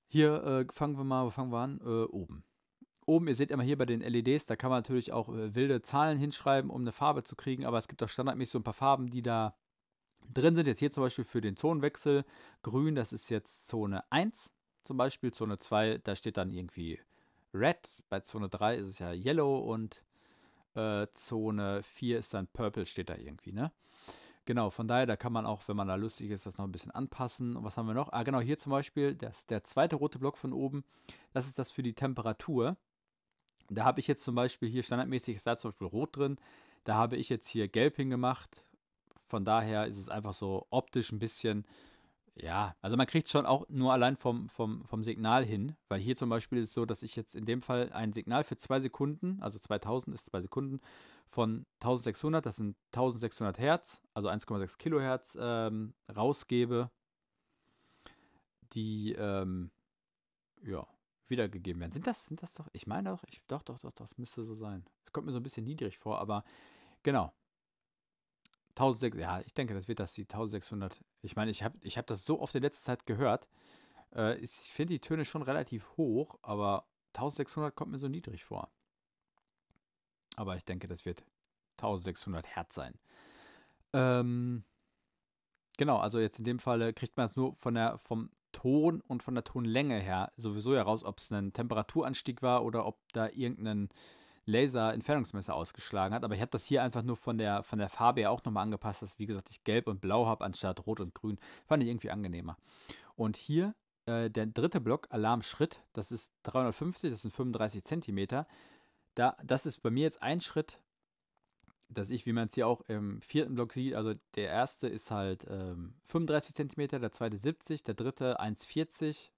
Hier äh, fangen wir mal, wo fangen wir an? Äh, oben. Oben, ihr seht immer hier bei den LEDs, da kann man natürlich auch äh, wilde Zahlen hinschreiben, um eine Farbe zu kriegen, aber es gibt auch standardmäßig so ein paar Farben, die da drin sind. Jetzt hier zum Beispiel für den Zonenwechsel grün, das ist jetzt Zone 1 zum Beispiel, Zone 2, da steht dann irgendwie Red, bei Zone 3 ist es ja Yellow und äh, Zone 4 ist dann Purple, steht da irgendwie, ne? Genau, von daher, da kann man auch, wenn man da lustig ist, das noch ein bisschen anpassen. Und was haben wir noch? Ah, genau, hier zum Beispiel, das, der zweite rote Block von oben, das ist das für die Temperatur. Da habe ich jetzt zum Beispiel hier standardmäßig, ist da zum Beispiel rot drin. Da habe ich jetzt hier gelb hingemacht. Von daher ist es einfach so optisch ein bisschen, ja, also man kriegt es schon auch nur allein vom, vom, vom Signal hin. Weil hier zum Beispiel ist es so, dass ich jetzt in dem Fall ein Signal für zwei Sekunden, also 2000 ist zwei Sekunden, von 1600, das sind 1600 Hertz, also 1,6 Kilohertz ähm, rausgebe, die ähm, ja, wiedergegeben werden. Sind das, sind das doch, ich meine doch, ich, doch, doch, doch, das müsste so sein. Es kommt mir so ein bisschen niedrig vor, aber genau. 1600, ja, ich denke, das wird das, die 1600. Ich meine, ich habe ich hab das so oft in letzter Zeit gehört. Äh, ich finde die Töne schon relativ hoch, aber 1600 kommt mir so niedrig vor. Aber ich denke, das wird 1600 Hertz sein. Ähm, genau, also jetzt in dem Fall kriegt man es nur von der, vom Ton und von der Tonlänge her sowieso heraus, ob es ein Temperaturanstieg war oder ob da irgendein Laser-Entfernungsmesser ausgeschlagen hat. Aber ich habe das hier einfach nur von der, von der Farbe ja auch nochmal angepasst, dass, wie gesagt, ich gelb und blau habe anstatt rot und grün. Fand ich irgendwie angenehmer. Und hier äh, der dritte Block, Alarmschritt, das ist 350, das sind 35 Zentimeter da, das ist bei mir jetzt ein Schritt, dass ich, wie man es hier auch im vierten Block sieht, also der erste ist halt ähm, 35 cm, der zweite 70, der dritte 1,40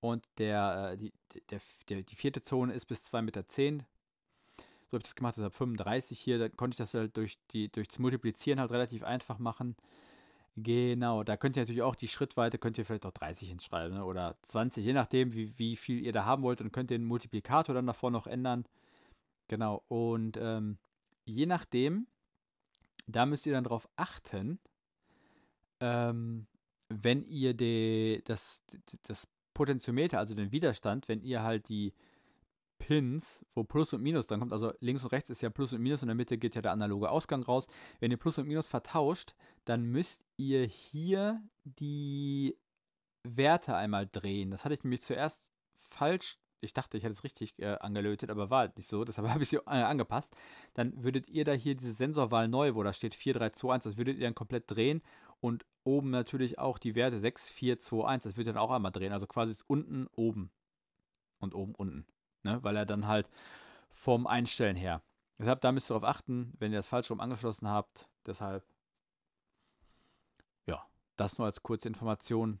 und der, äh, die, der, der, die vierte Zone ist bis 2,10 Meter. So habe ich das gemacht, deshalb 35 hier, da konnte ich das halt durch die, durchs Multiplizieren halt relativ einfach machen. Genau, da könnt ihr natürlich auch die Schrittweite, könnt ihr vielleicht auch 30 hinschreiben ne? oder 20, je nachdem, wie, wie viel ihr da haben wollt. Und könnt den Multiplikator dann davor noch ändern. Genau, und ähm, je nachdem, da müsst ihr dann darauf achten, ähm, wenn ihr die, das, das Potentiometer, also den Widerstand, wenn ihr halt die Pins, wo Plus und Minus dann kommt, also links und rechts ist ja Plus und Minus, in der Mitte geht ja der analoge Ausgang raus. Wenn ihr Plus und Minus vertauscht, dann müsst ihr hier die Werte einmal drehen. Das hatte ich nämlich zuerst falsch ich dachte, ich hätte es richtig äh, angelötet, aber war halt nicht so, deshalb [laughs] habe ich sie äh, angepasst. Dann würdet ihr da hier diese Sensorwahl neu, wo da steht 4321, das würdet ihr dann komplett drehen und oben natürlich auch die Werte 6421, das wird dann auch einmal drehen. Also quasi ist unten oben und oben unten, ne? weil er dann halt vom Einstellen her. Deshalb da müsst ihr darauf achten, wenn ihr das falsch rum angeschlossen habt. Deshalb, ja, das nur als kurze Information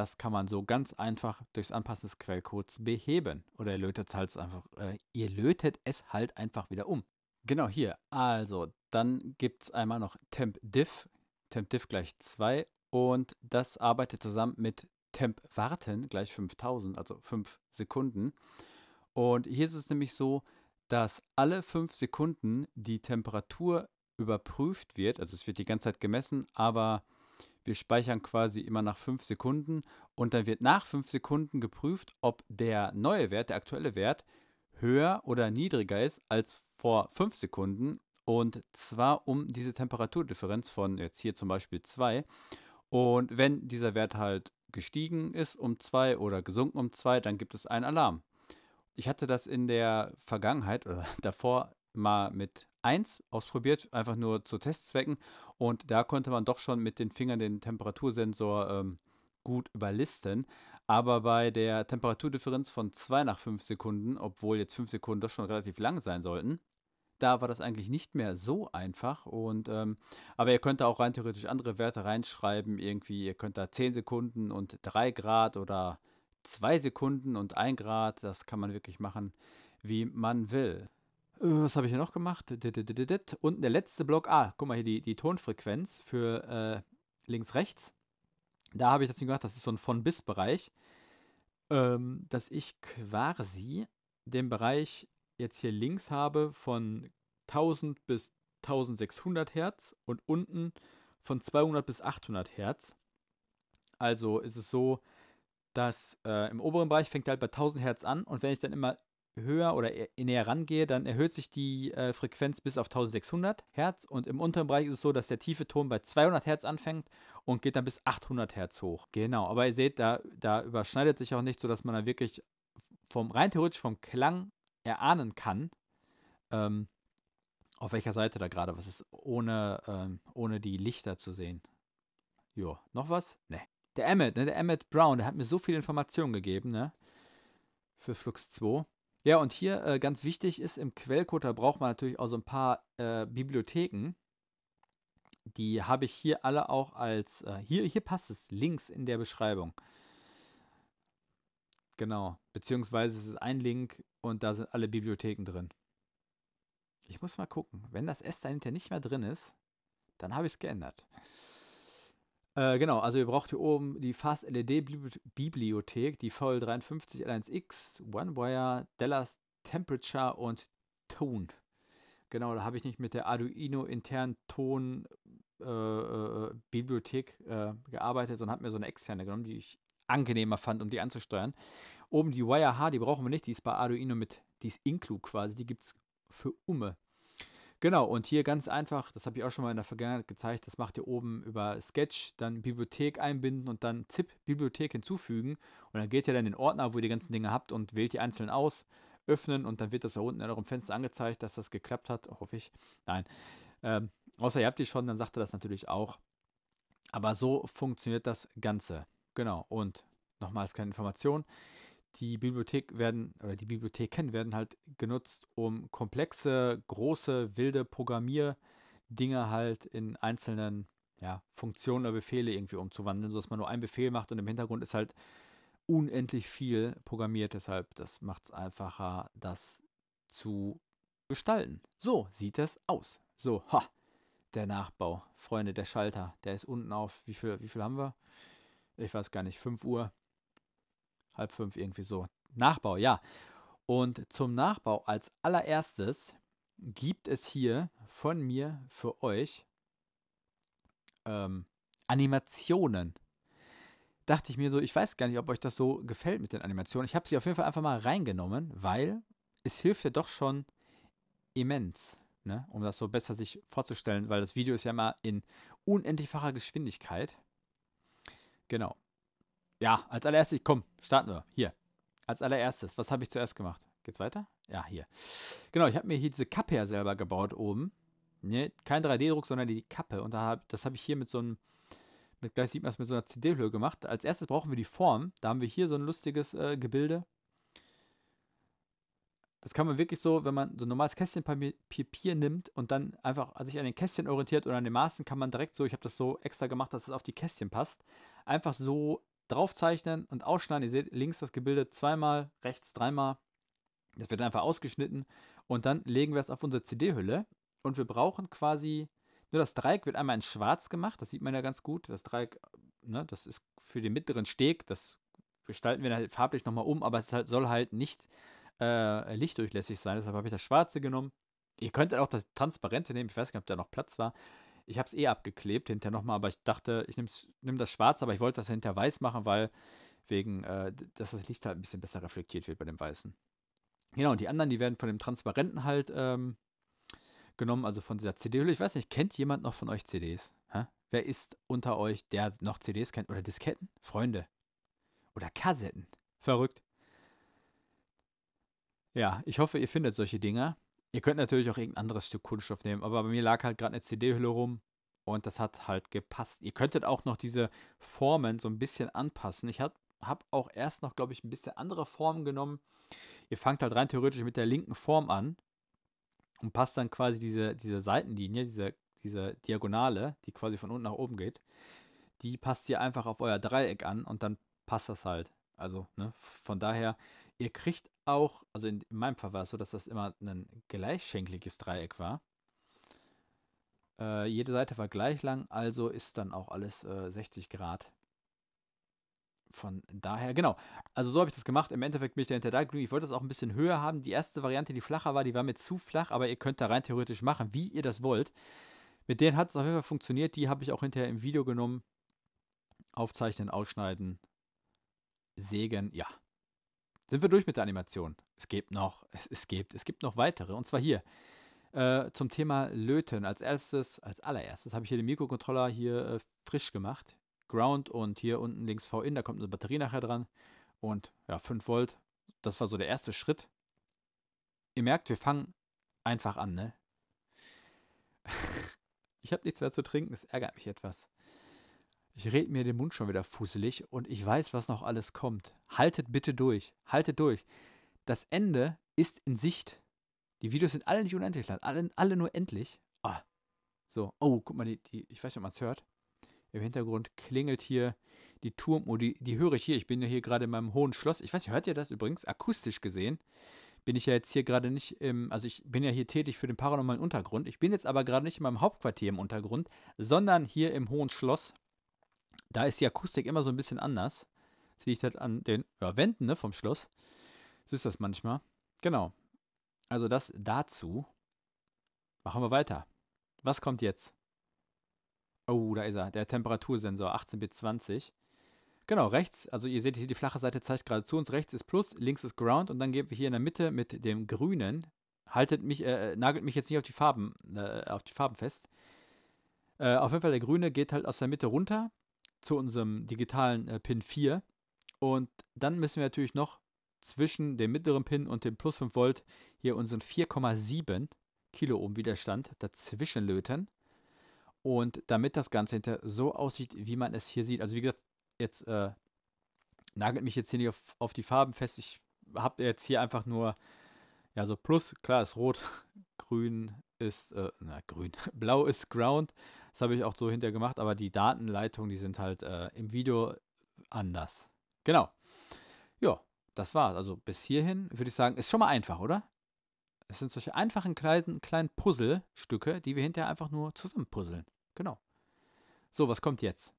das kann man so ganz einfach durchs Anpassen des Quellcodes beheben. Oder ihr lötet, halt einfach, äh, ihr lötet es halt einfach wieder um. Genau hier. Also, dann gibt es einmal noch tempdiff, tempdiff gleich 2 und das arbeitet zusammen mit tempwarten gleich 5000, also 5 Sekunden. Und hier ist es nämlich so, dass alle 5 Sekunden die Temperatur überprüft wird, also es wird die ganze Zeit gemessen, aber wir speichern quasi immer nach fünf Sekunden und dann wird nach fünf Sekunden geprüft, ob der neue Wert, der aktuelle Wert, höher oder niedriger ist als vor fünf Sekunden und zwar um diese Temperaturdifferenz von jetzt hier zum Beispiel 2. Und wenn dieser Wert halt gestiegen ist um 2 oder gesunken um 2, dann gibt es einen Alarm. Ich hatte das in der Vergangenheit oder [laughs] davor mal mit 1 ausprobiert, einfach nur zu Testzwecken. Und da konnte man doch schon mit den Fingern den Temperatursensor ähm, gut überlisten. Aber bei der Temperaturdifferenz von 2 nach 5 Sekunden, obwohl jetzt 5 Sekunden doch schon relativ lang sein sollten, da war das eigentlich nicht mehr so einfach. Und, ähm, aber ihr könnt da auch rein theoretisch andere Werte reinschreiben. Irgendwie, ihr könnt da 10 Sekunden und 3 Grad oder 2 Sekunden und 1 Grad, das kann man wirklich machen, wie man will. Äh, was habe ich hier noch gemacht? Unten der letzte Block. Ah, guck mal hier die, die Tonfrequenz für äh, links-rechts. Da habe ich dazu gemacht, das ist so ein Von-Bis-Bereich, ähm, dass ich quasi den Bereich jetzt hier links habe von 1000 bis 1600 Hertz und unten von 200 bis 800 Hertz. Also ist es so, dass äh, im oberen Bereich fängt er halt bei 1000 Hertz an und wenn ich dann immer höher oder e-, näher rangehe, dann erhöht sich die äh, Frequenz bis auf 1600 Hertz und im unteren Bereich ist es so, dass der tiefe Ton bei 200 Hertz anfängt und geht dann bis 800 Hertz hoch. Genau, aber ihr seht, da, da überschneidet sich auch nicht, sodass man da wirklich vom, rein theoretisch vom Klang erahnen kann, ähm, auf welcher Seite da gerade was ist, ohne, ähm, ohne die Lichter zu sehen. Jo, noch was? Ne. Der Emmet, ne, der Emmet Brown, der hat mir so viel Informationen gegeben, ne? Für Flux 2. Ja, und hier äh, ganz wichtig ist, im Quellcode, da braucht man natürlich auch so ein paar äh, Bibliotheken. Die habe ich hier alle auch als, äh, hier, hier passt es, links in der Beschreibung. Genau, beziehungsweise es ist ein Link und da sind alle Bibliotheken drin. Ich muss mal gucken, wenn das S dahinter nicht mehr drin ist, dann habe ich es geändert. Äh, genau, also ihr braucht hier oben die Fast e LED Bibliothek, die VL53L1X, OneWire, Dallas Temperature und Tone. Genau, da habe ich nicht mit der Arduino internen Ton äh, äh, äh Bibliothek äh, gearbeitet, sondern habe mir so eine externe genommen, die ich angenehmer fand, um die anzusteuern. Oben die Wire H, die brauchen wir nicht, die ist bei Arduino mit, die ist Inclu quasi, die gibt es für Umme Genau, und hier ganz einfach, das habe ich auch schon mal in der Vergangenheit gezeigt, das macht ihr oben über Sketch, dann Bibliothek einbinden und dann ZIP Bibliothek hinzufügen. Und dann geht ihr dann in den Ordner, wo ihr die ganzen Dinge habt und wählt die einzeln aus, öffnen und dann wird das da unten in eurem Fenster angezeigt, dass das geklappt hat, hoffe ich. Nein. Ähm, außer ihr habt die schon, dann sagt er das natürlich auch. Aber so funktioniert das Ganze. Genau, und nochmals kleine Information die Bibliothek werden oder die Bibliotheken werden halt genutzt, um komplexe, große, wilde Programmierdinge halt in einzelnen ja, Funktionen oder Befehle irgendwie umzuwandeln, sodass man nur einen Befehl macht und im Hintergrund ist halt unendlich viel programmiert. Deshalb, das macht es einfacher, das zu gestalten. So sieht das aus. So, ha, der Nachbau. Freunde, der Schalter, der ist unten auf, wie viel, wie viel haben wir? Ich weiß gar nicht, 5 Uhr halb fünf irgendwie so. Nachbau, ja. Und zum Nachbau als allererstes gibt es hier von mir für euch ähm, Animationen. Dachte ich mir so, ich weiß gar nicht, ob euch das so gefällt mit den Animationen. Ich habe sie auf jeden Fall einfach mal reingenommen, weil es hilft ja doch schon immens, ne? um das so besser sich vorzustellen, weil das Video ist ja mal in unendlichfacher Geschwindigkeit. Genau. Ja, als allererstes, komm, starten wir. Hier. Als allererstes, was habe ich zuerst gemacht? Geht's weiter? Ja, hier. Genau, ich habe mir hier diese Kappe ja selber gebaut oben. Ne, kein 3D-Druck, sondern die Kappe. Und da hab, das habe ich hier mit so einem, mit, gleich sieht man es mit so einer CD-Höhe gemacht. Als erstes brauchen wir die Form. Da haben wir hier so ein lustiges äh, Gebilde. Das kann man wirklich so, wenn man so ein normales Kästchenpapier nimmt und dann einfach sich an den Kästchen orientiert oder an den Maßen, kann man direkt so, ich habe das so extra gemacht, dass es auf die Kästchen passt, einfach so draufzeichnen und ausschneiden. Ihr seht links das Gebilde zweimal, rechts dreimal. Das wird einfach ausgeschnitten und dann legen wir es auf unsere CD-Hülle und wir brauchen quasi, nur das Dreieck wird einmal in schwarz gemacht, das sieht man ja ganz gut. Das Dreieck, ne, das ist für den mittleren Steg, das gestalten wir dann halt farblich nochmal um, aber es halt, soll halt nicht äh, lichtdurchlässig sein, deshalb habe ich das schwarze genommen. Ihr könnt auch das transparente nehmen, ich weiß nicht, ob da noch Platz war. Ich habe es eh abgeklebt hinter nochmal, aber ich dachte, ich nehme das schwarz, aber ich wollte das hinter weiß machen, weil wegen, äh, dass das Licht halt ein bisschen besser reflektiert wird bei dem weißen. Genau, und die anderen, die werden von dem transparenten halt ähm, genommen, also von dieser CD-Hülle. Ich weiß nicht, kennt jemand noch von euch CDs? Hä? Wer ist unter euch, der noch CDs kennt? Oder Disketten? Freunde. Oder Kassetten. Verrückt. Ja, ich hoffe, ihr findet solche Dinger. Ihr könnt natürlich auch irgendein anderes Stück Kunststoff nehmen, aber bei mir lag halt gerade eine CD-Hülle rum und das hat halt gepasst. Ihr könntet auch noch diese Formen so ein bisschen anpassen. Ich habe hab auch erst noch, glaube ich, ein bisschen andere Formen genommen. Ihr fangt halt rein theoretisch mit der linken Form an und passt dann quasi diese, diese Seitenlinie, diese, diese Diagonale, die quasi von unten nach oben geht, die passt ihr einfach auf euer Dreieck an und dann passt das halt. Also ne, von daher, ihr kriegt auch, also in, in, meinem Fall war es so, dass das immer ein gleichschenkliges Dreieck war. Äh, jede Seite war gleich lang, also ist dann auch alles äh, 60 Grad. Von daher, genau. Also so habe ich das gemacht. Im Endeffekt bin ich dahinter da geblieben. Ich wollte das auch ein bisschen höher haben. Die erste Variante, die flacher war, die war mir zu flach, aber ihr könnt da rein theoretisch machen, wie ihr das wollt. Mit denen hat es auf jeden Fall funktioniert. Die habe ich auch hinterher im Video genommen. Aufzeichnen, ausschneiden, sägen, ja, sind wir durch mit der Animation. Es gibt noch, es, es gibt, es gibt noch weitere. Und zwar hier. Äh, zum Thema Löten. Als erstes, als allererstes habe ich hier den Mikrocontroller hier äh, frisch gemacht. Ground und hier unten links V-In, da kommt eine Batterie nachher dran. Und ja, 5 Volt. Das war so der erste Schritt. Ihr merkt, wir fangen einfach an, ne? [laughs] ich habe nichts mehr zu trinken, das ärgert mich etwas. Ich rede mir den Mund schon wieder fusselig und ich weiß, was noch alles kommt. Haltet bitte durch. Haltet durch. Das Ende ist in Sicht. Die Videos sind alle nicht unendlich lang. Alle, alle nur endlich. Ah. So. Oh, guck mal, die, die, ich weiß nicht, ob man es hört. Im Hintergrund klingelt hier die Turmuhr. Oh, die, die höre ich hier. Ich bin ja hier gerade in meinem hohen Schloss. Ich weiß nicht, hört ihr das übrigens? Akustisch gesehen bin ich ja jetzt hier gerade nicht im, also ich bin ja hier tätig für den paranormalen Untergrund. Ich bin jetzt aber gerade nicht in meinem Hauptquartier im Untergrund, sondern hier im Hohen Schloss da ist die Akustik immer so ein bisschen anders. Sie liegt halt an den ja, Wänden ne, vom Schloss. So ist das manchmal. Genau. Also das dazu. Machen wir weiter. Was kommt jetzt? Oh, da ist er. Der Temperatursensor 18 bis 20. Genau, rechts, also ihr seht hier, die flache Seite zeigt gerade zu uns. Rechts ist Plus, links ist Ground und dann gehen wir hier in der Mitte mit dem Grünen. Haltet mich, äh, äh nagelt mich jetzt nicht auf die Farben, äh, auf die Farben fest. Äh, auf jeden Fall, der Grüne geht halt aus der Mitte runter zu unserem digitalen äh, Pin 4. Und dann müssen wir natürlich noch zwischen dem mittleren Pin und dem plus 5 Volt hier unseren 4,7 Kiloohm Widerstand dazwischen löten. Und damit das Ganze hinter so aussieht, wie man es hier sieht. Also wie gesagt, jetzt äh, nagelt mich jetzt hier nicht auf, auf die Farben fest. Ich habe jetzt hier einfach nur, ja so plus, klar ist rot, [laughs] grün, ist, äh, na grün, [laughs] blau ist Ground. Das habe ich auch so hinter gemacht, aber die Datenleitungen, die sind halt äh, im Video anders. Genau. Ja, das war's. Also bis hierhin würde ich sagen, ist schon mal einfach, oder? Es sind solche einfachen kleinen, kleinen Puzzlestücke, die wir hinterher einfach nur zusammenpuzzeln. Genau. So, was kommt jetzt?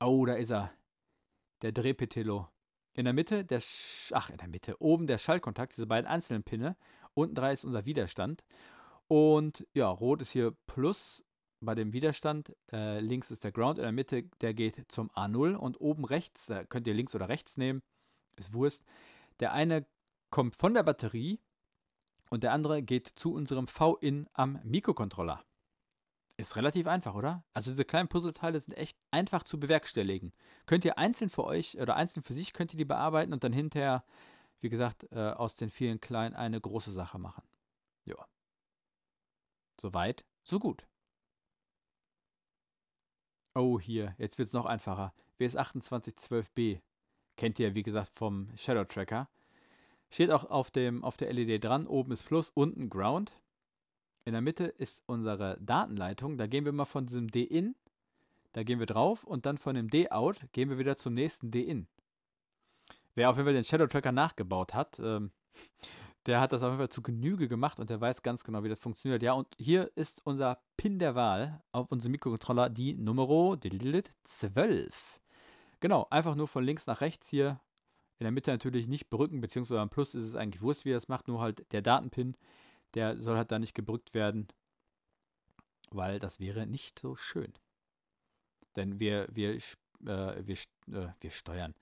Oh, da ist er. Der Drehpetillo. In der Mitte, der Sch ach, in der Mitte, oben der Schaltkontakt, diese beiden einzelnen Pinne. Unten drei ist unser Widerstand. Und ja, Rot ist hier Plus bei dem Widerstand. Äh, links ist der Ground, in der Mitte, der geht zum A0 und oben rechts, da könnt ihr links oder rechts nehmen, ist Wurst. Der eine kommt von der Batterie und der andere geht zu unserem V-In am Mikrocontroller. Ist relativ einfach, oder? Also diese kleinen Puzzleteile sind echt einfach zu bewerkstelligen. Könnt ihr einzeln für euch oder einzeln für sich könnt ihr die bearbeiten und dann hinterher, wie gesagt, äh, aus den vielen kleinen eine große Sache machen. Ja. Soweit, so gut. Oh, hier, jetzt wird es noch einfacher. WS2812B. Kennt ihr, wie gesagt, vom Shadow Tracker. Steht auch auf, dem, auf der LED dran. Oben ist Plus, unten Ground. In der Mitte ist unsere Datenleitung. Da gehen wir mal von diesem D-In, da gehen wir drauf und dann von dem D-Out gehen wir wieder zum nächsten D-In. Wer auf jeden Fall den Shadow Tracker nachgebaut hat, ähm, der hat das auf jeden Fall zu Genüge gemacht und der weiß ganz genau, wie das funktioniert. Ja, und hier ist unser Pin der Wahl auf unserem Mikrocontroller die Nummer 12. Genau, einfach nur von links nach rechts hier. In der Mitte natürlich nicht brücken, beziehungsweise am Plus ist es eigentlich wurscht, wie er das macht, nur halt der Datenpin, der soll halt da nicht gebrückt werden, weil das wäre nicht so schön. Denn wir, wir, äh, wir, äh, wir steuern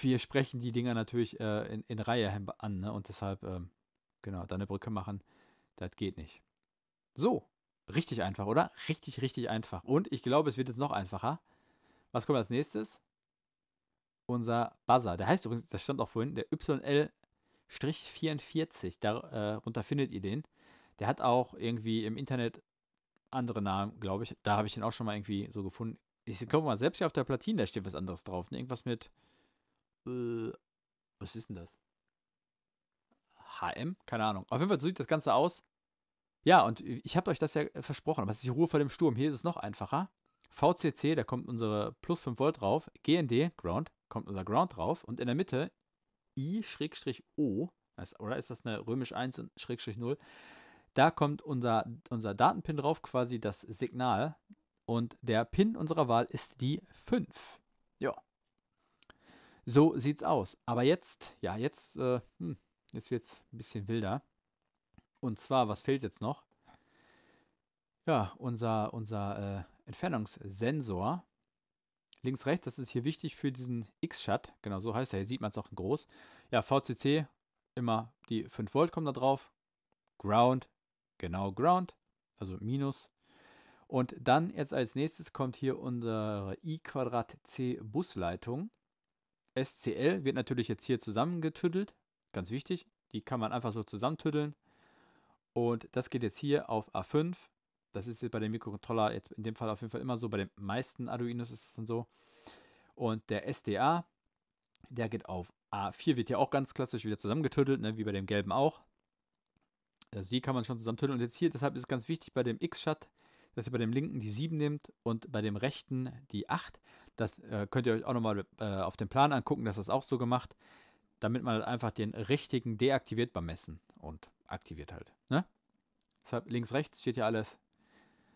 wir sprechen die Dinger natürlich äh, in, in Reihe an ne? und deshalb, ähm, genau, da eine Brücke machen, das geht nicht. So, richtig einfach, oder? Richtig, richtig einfach. Und ich glaube, es wird jetzt noch einfacher. Was kommt als nächstes? Unser Buzzer. Der heißt übrigens, das stand auch vorhin, der YL-44. Darunter äh, findet ihr den. Der hat auch irgendwie im Internet andere Namen, glaube ich. Da habe ich den auch schon mal irgendwie so gefunden. Ich glaube mal, selbst hier auf der Platine, da steht was anderes drauf. Ne? Irgendwas mit äh, was ist denn das? HM? Keine Ahnung. Auf jeden Fall so sieht das Ganze aus. Ja, und ich habe euch das ja versprochen, Was ist die Ruhe vor dem Sturm. Hier ist es noch einfacher. VCC, da kommt unsere plus 5 Volt drauf. GND, Ground, kommt unser Ground drauf. Und in der Mitte I-O, oder ist das eine römisch 1 und Schrägstrich 0? Da kommt unser, unser Datenpin drauf, quasi das Signal. Und der Pin unserer Wahl ist die 5. Ja, so sieht's aus. Aber jetzt, ja, jetzt, äh, hm, jetzt wird's ein bisschen wilder. Und zwar, was fehlt jetzt noch? Ja, unser, unser äh, Entfernungssensor. Links, rechts, das ist hier wichtig für diesen X-Shut. Genau, so heißt er. Hier sieht man es auch in groß. Ja, VCC, immer die 5 Volt kommen da drauf. Ground, genau Ground, also Minus. Und dann jetzt als nächstes kommt hier unsere i Quadrat C Busleitung. SCL wird natürlich jetzt hier zusammengetüttelt. Ganz wichtig. Die kann man einfach so zusammentütteln. Und das geht jetzt hier auf A5. Das ist jetzt bei dem Mikrocontroller jetzt in dem Fall auf jeden Fall immer so. Bei den meisten Arduinos ist es dann so. Und der SDA, der geht auf A4, wird hier auch ganz klassisch wieder zusammengetüttelt, ne, wie bei dem gelben auch. Also die kann man schon zusammentütteln. Und jetzt hier, deshalb ist es ganz wichtig, bei dem X-Shut dass ihr bei dem linken die 7 nehmt und bei dem rechten die 8. Das äh, könnt ihr euch auch nochmal äh, auf dem Plan angucken, dass das auch so gemacht, damit man halt einfach den richtigen deaktiviert beim Messen und aktiviert halt. Ne? Deshalb links, rechts steht ja alles.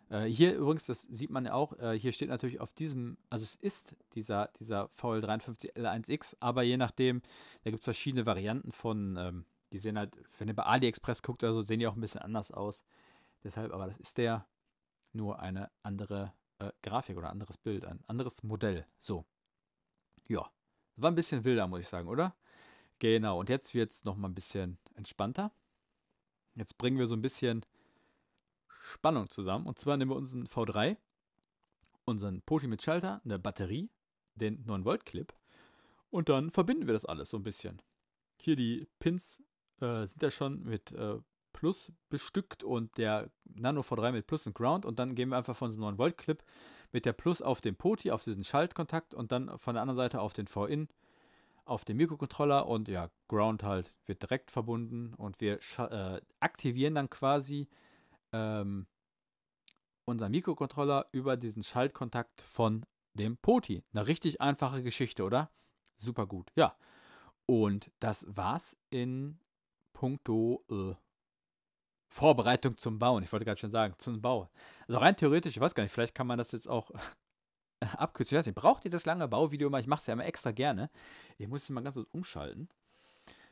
Äh, hier übrigens, das sieht man ja auch, äh, hier steht natürlich auf diesem, also es ist dieser, dieser VL53L1X, aber je nachdem, da gibt es verschiedene Varianten von, ähm, die sehen halt, wenn ihr bei AliExpress guckt oder so, sehen die auch ein bisschen anders aus. Deshalb, aber das ist der nur eine andere äh, Grafik oder anderes Bild, ein anderes Modell. So. Ja. War ein bisschen wilder, muss ich sagen, oder? Genau. Und jetzt wird es nochmal ein bisschen entspannter. Jetzt bringen wir so ein bisschen Spannung zusammen. Und zwar nehmen wir unseren V3, unseren Poti mit Schalter, eine Batterie, den 9-Volt-Clip. Und dann verbinden wir das alles so ein bisschen. Hier die Pins äh, sind ja schon mit äh, Plus bestückt und der Nano V3 mit Plus und Ground und dann gehen wir einfach von so einem 9 Volt Clip mit der Plus auf den Poti, auf diesen Schaltkontakt und dann von der anderen Seite auf den V-In, auf den Mikrocontroller und ja, Ground halt wird direkt verbunden und wir äh, aktivieren dann quasi ähm, unseren Mikrocontroller über diesen Schaltkontakt von dem Poti. Eine richtig einfache Geschichte, oder? Super gut, ja. Und das war's in puncto äh, Vorbereitung zum Bauen. Ich wollte gerade schon sagen, zum Bau. Also rein theoretisch, ich weiß gar nicht, vielleicht kann man das jetzt auch [laughs] abkürzen. Ich weiß nicht, braucht ihr das lange Bauvideo mal? Ich mache es ja immer extra gerne. Ich muss es mal ganz kurz umschalten.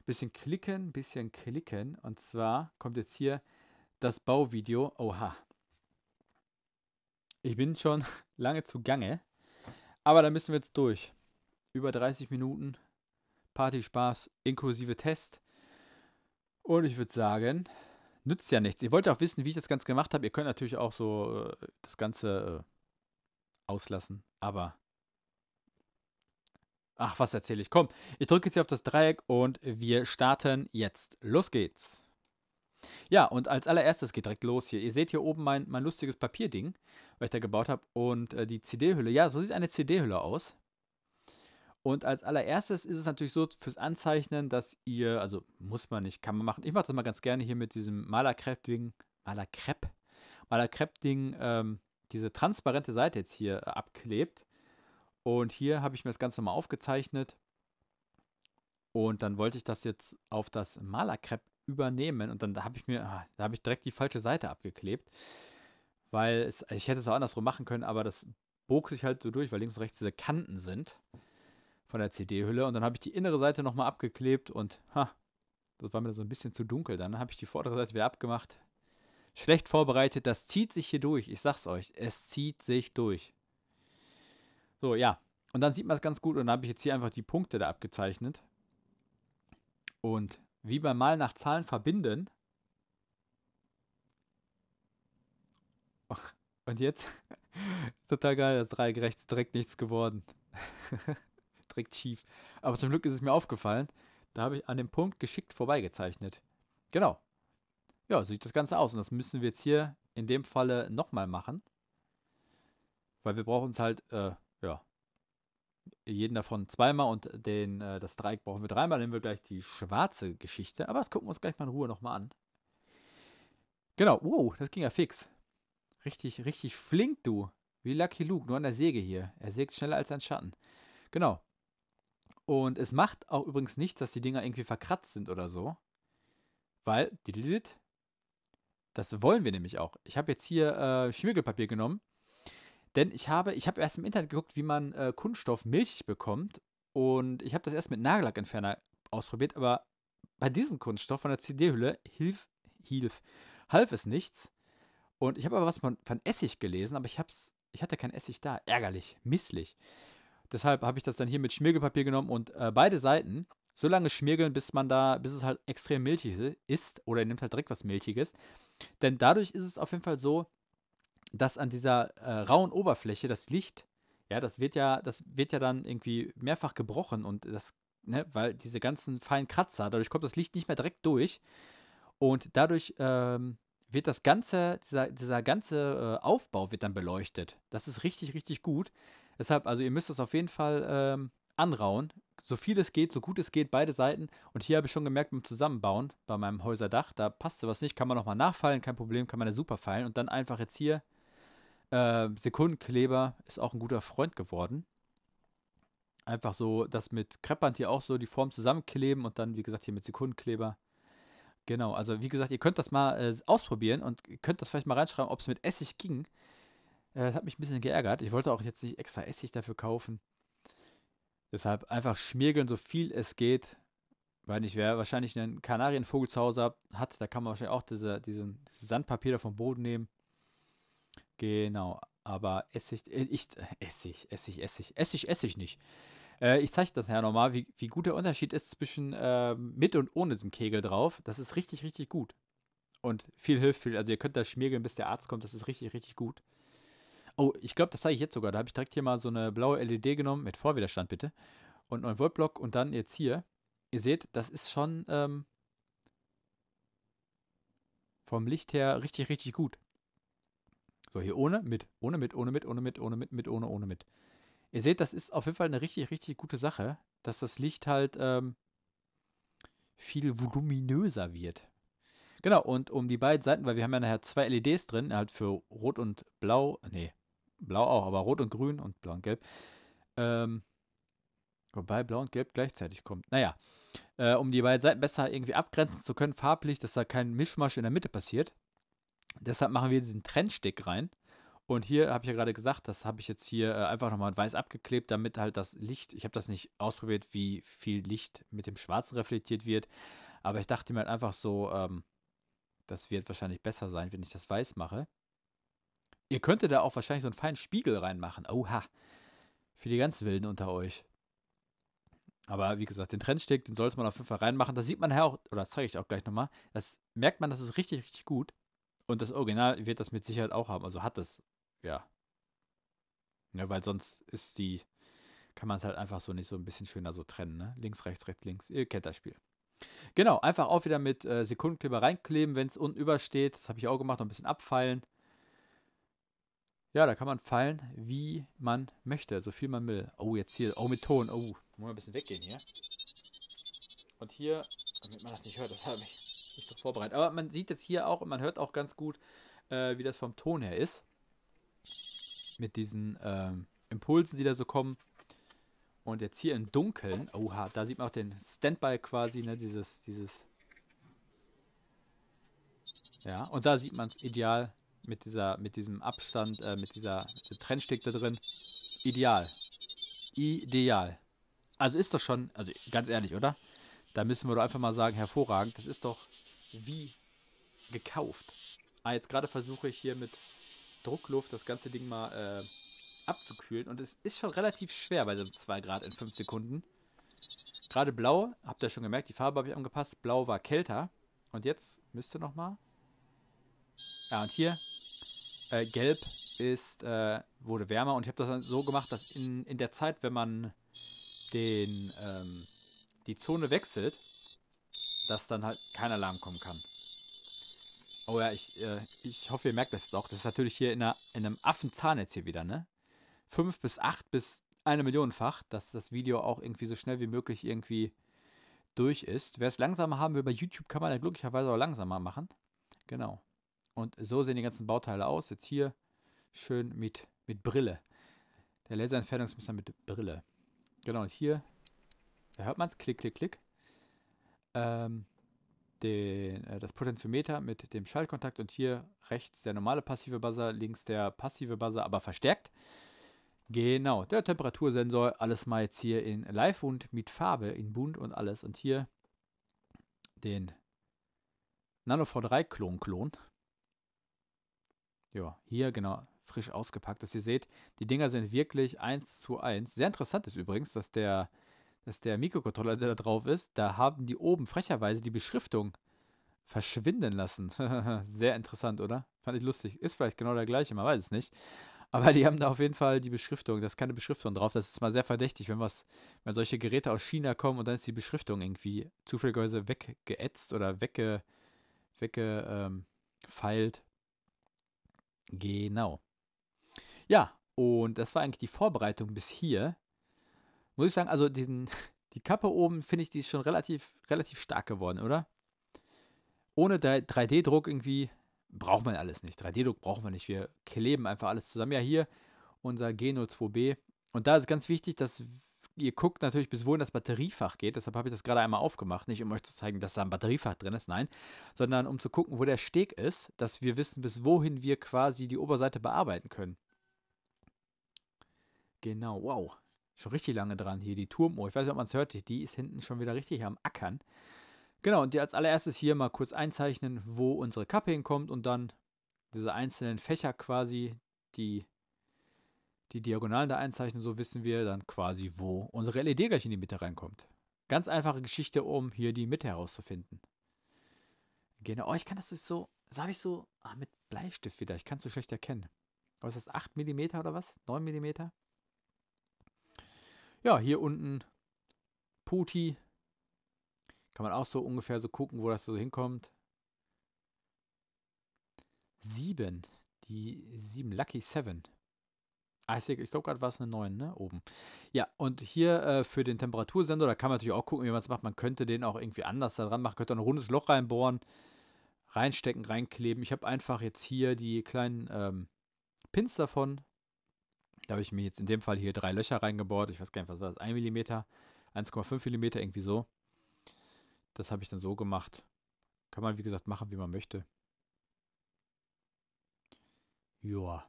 Bisschen klicken, bisschen klicken. Und zwar kommt jetzt hier das Bauvideo. Oha. Ich bin schon [laughs] lange zu Gange. Aber da müssen wir jetzt durch. Über 30 Minuten Partyspaß inklusive Test. Und ich würde sagen, nützt ja nichts. Ihr wollt auch wissen, wie ich das Ganze gemacht habe. Ihr könnt natürlich auch so äh, das Ganze äh, auslassen, aber. Ach, was erzähle ich? Komm, ich drücke jetzt hier auf das Dreieck und wir starten jetzt. Los geht's. Ja, und als allererstes geht direkt los hier. Ihr seht hier oben mein, mein lustiges Papierding, was ich da gebaut habe. Und äh, die CD-Hülle. Ja, so sieht eine CD-Hülle aus. Und als allererstes ist es natürlich so fürs Anzeichnen, dass ihr, also muss man nicht, kann man machen. Ich mache das mal ganz gerne hier mit diesem Malerkrepp-Ding, Malerkrepp, Malerkrepp-Ding, ähm, diese transparente Seite jetzt hier äh, abklebt. Und hier habe ich mir das Ganze mal aufgezeichnet. Und dann wollte ich das jetzt auf das Malerkrepp übernehmen. Und dann habe ich mir, ah, da habe ich direkt die falsche Seite abgeklebt. Weil es, ich hätte es auch andersrum machen können, aber das bog sich halt so durch, weil links und rechts diese Kanten sind von der CD-Hülle und dann habe ich die innere Seite nochmal abgeklebt und ha, das war mir so ein bisschen zu dunkel. Dann habe ich die vordere Seite wieder abgemacht. Schlecht vorbereitet, das zieht sich hier durch. Ich sag's euch, es zieht sich durch. So, ja. Und dann sieht man es ganz gut und dann habe ich jetzt hier einfach die Punkte da abgezeichnet. Und wie beim Mal nach Zahlen verbinden. Och, und jetzt, [laughs] total geil, das Dreieck rechts direkt nichts geworden. [laughs] direkt schief. Aber zum Glück ist es mir aufgefallen, da habe ich an dem Punkt geschickt vorbeigezeichnet. Genau. Ja, so sieht das Ganze aus. Und das müssen wir jetzt hier in dem Falle nochmal machen. Weil wir brauchen es halt, äh, ja, jeden davon zweimal und den, äh, das Dreieck brauchen wir dreimal. Dann nehmen wir gleich die schwarze Geschichte. Aber das gucken wir uns gleich mal in Ruhe nochmal an. Genau, wow, das ging ja fix. Richtig, richtig flink, du. Wie Lucky Luke, nur an der Säge hier. Er sägt schneller als ein Schatten. Genau. Und es macht auch übrigens nichts, dass die Dinger irgendwie verkratzt sind oder so. Weil, das wollen wir nämlich auch. Ich habe jetzt hier äh, Schmirgelpapier genommen, denn ich habe, ich habe erst im Internet geguckt, wie man äh, Kunststoff milchig bekommt. Und ich habe das erst mit Nagellackentferner ausprobiert, aber bei diesem Kunststoff von der CD-Hülle hilf, hilf, half es nichts. Und ich habe aber was von, von Essig gelesen, aber ich hab's, ich hatte kein Essig da. Ärgerlich, misslich. Deshalb habe ich das dann hier mit Schmirgelpapier genommen und äh, beide Seiten so lange schmirgeln, bis man da, bis es halt extrem milchig ist oder ihr nimmt halt direkt was Milchiges. Denn dadurch ist es auf jeden Fall so, dass an dieser äh, rauen Oberfläche das Licht, ja, das wird ja, das wird ja dann irgendwie mehrfach gebrochen und das, ne, weil diese ganzen feinen Kratzer, dadurch kommt das Licht nicht mehr direkt durch und dadurch ähm, wird das ganze, dieser, dieser ganze äh, Aufbau wird dann beleuchtet. Das ist richtig, richtig gut. Deshalb, also ihr müsst es auf jeden Fall ähm, anrauen. So viel es geht, so gut es geht, beide Seiten. Und hier habe ich schon gemerkt beim Zusammenbauen, bei meinem Häuserdach, da passte was nicht, kann man nochmal nachfallen, kein Problem, kann man ja super fallen. Und dann einfach jetzt hier, äh, Sekundenkleber ist auch ein guter Freund geworden. Einfach so, das mit Kreppband hier auch so die Form zusammenkleben und dann, wie gesagt, hier mit Sekundenkleber. Genau, also wie gesagt, ihr könnt das mal äh, ausprobieren und könnt das vielleicht mal reinschreiben, ob es mit Essig ging. Äh, hat mich ein bisschen geärgert. Ich wollte auch jetzt nicht extra Essig dafür kaufen. Deshalb einfach schmirgeln, so viel es geht. Weil ich wäre wahrscheinlich einen Kanarienvogel zu Hause hat, da kann man wahrscheinlich auch diese, diesen, dieses Sandpapier da vom Boden nehmen. Genau, aber Essig, äh, ich, äh, Essig, Essig, Essig, Essig, Essig nicht. Äh, ich zeige das ja nochmal, wie, wie gut der Unterschied ist zwischen äh, mit und ohne diesem Kegel drauf. Das ist richtig, richtig gut. Und viel hilft viel. Also ihr könnt das schmirgeln, bis der Arzt kommt. Das ist richtig, richtig gut. Oh, ich glaube, das zeige ich jetzt sogar. Da habe ich direkt hier mal so eine blaue LED genommen, mit Vorwiderstand bitte, und 9 Volt Block und dann jetzt hier. Ihr seht, das ist schon ähm, vom Licht her richtig, richtig gut. So, hier ohne, mit, ohne, mit, ohne, mit, ohne, mit, ohne, mit, mit, ohne, ohne, mit. Ihr seht, das ist auf jeden Fall eine richtig, richtig gute Sache, dass das Licht halt ähm, viel voluminöser wird. Genau, und um die beiden Seiten, weil wir haben ja nachher zwei LEDs drin, halt für Rot und Blau, nee, Blau auch, aber Rot und Grün und Blau und Gelb. Ähm, wobei Blau und Gelb gleichzeitig kommt. Naja, äh, um die beiden Seiten besser irgendwie abgrenzen zu können, farblich, dass da kein Mischmasch in der Mitte passiert. Deshalb machen wir diesen Trennstick rein. Und hier habe ich ja gerade gesagt, das habe ich jetzt hier äh, einfach nochmal weiß abgeklebt, damit halt das Licht, ich habe das nicht ausprobiert, wie viel Licht mit dem Schwarzen reflektiert wird, aber ich dachte mir halt einfach so, ähm, das wird wahrscheinlich besser sein, wenn ich das weiß mache. Ihr könntet da auch wahrscheinlich so einen feinen Spiegel reinmachen. Oha. Für die ganz Wilden unter euch. Aber wie gesagt, den Trendsteg, den sollte man auf jeden Fall reinmachen. Da sieht man ja auch, oder das zeige ich auch gleich nochmal, das merkt man, das ist richtig, richtig gut. Und das Original wird das mit Sicherheit auch haben. Also hat es, ja. ja. Weil sonst ist die, kann man es halt einfach so nicht so ein bisschen schöner so trennen. Ne? Links, rechts, rechts, links. Ihr kennt das Spiel. Genau, einfach auch wieder mit äh, Sekundenkleber reinkleben, wenn es unten übersteht. Das habe ich auch gemacht, noch ein bisschen abfeilen. Ja, da kann man fallen, wie man möchte, so viel man will. Oh, jetzt hier, oh mit Ton, oh. Muss man ein bisschen weggehen hier. Und hier, damit man das nicht hört, das habe ich nicht so vorbereitet. Aber man sieht jetzt hier auch und man hört auch ganz gut, äh, wie das vom Ton her ist. Mit diesen ähm, Impulsen, die da so kommen. Und jetzt hier im Dunkeln, oha, da sieht man auch den Standby quasi, ne, dieses, dieses. Ja, und da sieht man es ideal mit, dieser, mit diesem Abstand, äh, mit dieser Trennstick da drin, ideal. Ideal. Also ist doch schon, also ganz ehrlich, oder? Da müssen wir doch einfach mal sagen, hervorragend. Das ist doch wie gekauft. Ah, jetzt gerade versuche ich hier mit Druckluft das ganze Ding mal äh, abzukühlen. Und es ist schon relativ schwer bei so 2 Grad in 5 Sekunden. Gerade blau, habt ihr schon gemerkt, die Farbe habe ich angepasst. Blau war kälter. Und jetzt müsste nochmal. Ja, und hier äh, gelb ist, äh, wurde wärmer und ich habe das dann so gemacht, dass in, in der Zeit, wenn man den, ähm, die Zone wechselt, dass dann halt kein Alarm kommen kann. Oh ja, ich, äh, ich hoffe, ihr merkt das jetzt auch. Das ist natürlich hier in, einer, in einem Affenzahn jetzt hier wieder, ne? Fünf bis acht bis eine Millionenfach, dass das Video auch irgendwie so schnell wie möglich irgendwie durch ist. Wer es langsamer haben will, bei YouTube kann man ja glücklicherweise auch langsamer machen. Genau. Und so sehen die ganzen Bauteile aus. Jetzt hier schön mit, mit Brille. Der Laserentfernungsmesser mit Brille. Genau, und hier, da hört man es, klick, klick, klick. Ähm, den, äh, das Potentiometer mit dem Schaltkontakt und hier rechts der normale passive Buzzer, links der passive Buzzer, aber verstärkt. Genau, der Temperatursensor, alles mal jetzt hier in Live und mit Farbe, in bunt und alles. Und hier den Nano V3 Klon Klon. Ja, hier genau, frisch ausgepackt, dass ihr seht, die Dinger sind wirklich eins zu eins. Sehr interessant ist übrigens, dass der, dass der Mikrocontroller, der da drauf ist, da haben die oben frecherweise die Beschriftung verschwinden lassen. [laughs] Sehr interessant, oder? Fand ich lustig. Ist vielleicht genau der gleiche, man weiß es nicht. Aber die haben da auf jeden Fall die Beschriftung. da ist keine Beschriftung drauf. Das ist mal sehr verdächtig, wenn was, wenn solche Geräte aus China kommen und dann ist die Beschriftung irgendwie zufälligerweise weggeätzt oder wegge, weggefeilt. Ähm, Genau. Ja, und das war eigentlich die Vorbereitung bis hier. Muss ich sagen, also diesen, [laughs] die Kappe oben finde ich, die ist schon relativ, relativ stark geworden, oder? Ohne 3D-Druck irgendwie braucht man alles nicht. 3D-Druck brauchen wir nicht. Wir kleben einfach alles zusammen. Ja, hier unser G02B. Und da ist ganz wichtig, dass ihr guckt natürlich, bis wohin das Batteriefach geht. Deshalb habe ich das gerade einmal aufgemacht. Nicht, um euch zu zeigen, dass da ein Batteriefach drin ist, nein, sondern um zu gucken, wo der Steg ist, dass wir wissen, bis wohin wir quasi die Oberseite bearbeiten können. Genau, wow. Schon richtig lange dran hier, die Turmuhr. Ich weiß nicht, ob man es hört, die ist hinten schon wieder richtig am Ackern. Genau, und als allererstes hier mal kurz einzeichnen, wo unsere Kappe hinkommt und dann diese einzelnen Fächer quasi, die die Diagonalen da einzeichnen, so wissen wir dann quasi, wo unsere LED gleich in die Mitte reinkommt. Ganz einfache Geschichte, um hier die Mitte herauszufinden. Genau, oh, ich kann das so, so habe ich so, ah, mit Bleistift wieder, ich kann es so schlecht erkennen. Was ist das, 8 mm oder was? 9 mm? Ja, hier unten Puti. Kann man auch so ungefähr so gucken, wo das so hinkommt. 7. Die 7 Lucky 7 ich glaube gerade war es eine 9, ne? Oben. Ja, und hier äh, für den Temperatursensor, da kann man natürlich auch gucken, wie man es macht. Man könnte den auch irgendwie anders da dran machen, könnte ein rundes Loch reinbohren, reinstecken, reinkleben. Ich habe einfach jetzt hier die kleinen ähm, Pins davon. Da habe ich mir jetzt in dem Fall hier drei Löcher reingebohrt. Ich weiß gar nicht, was war das? 1 mm, 1,5 mm, irgendwie so. Das habe ich dann so gemacht. Kann man, wie gesagt, machen, wie man möchte. Joa.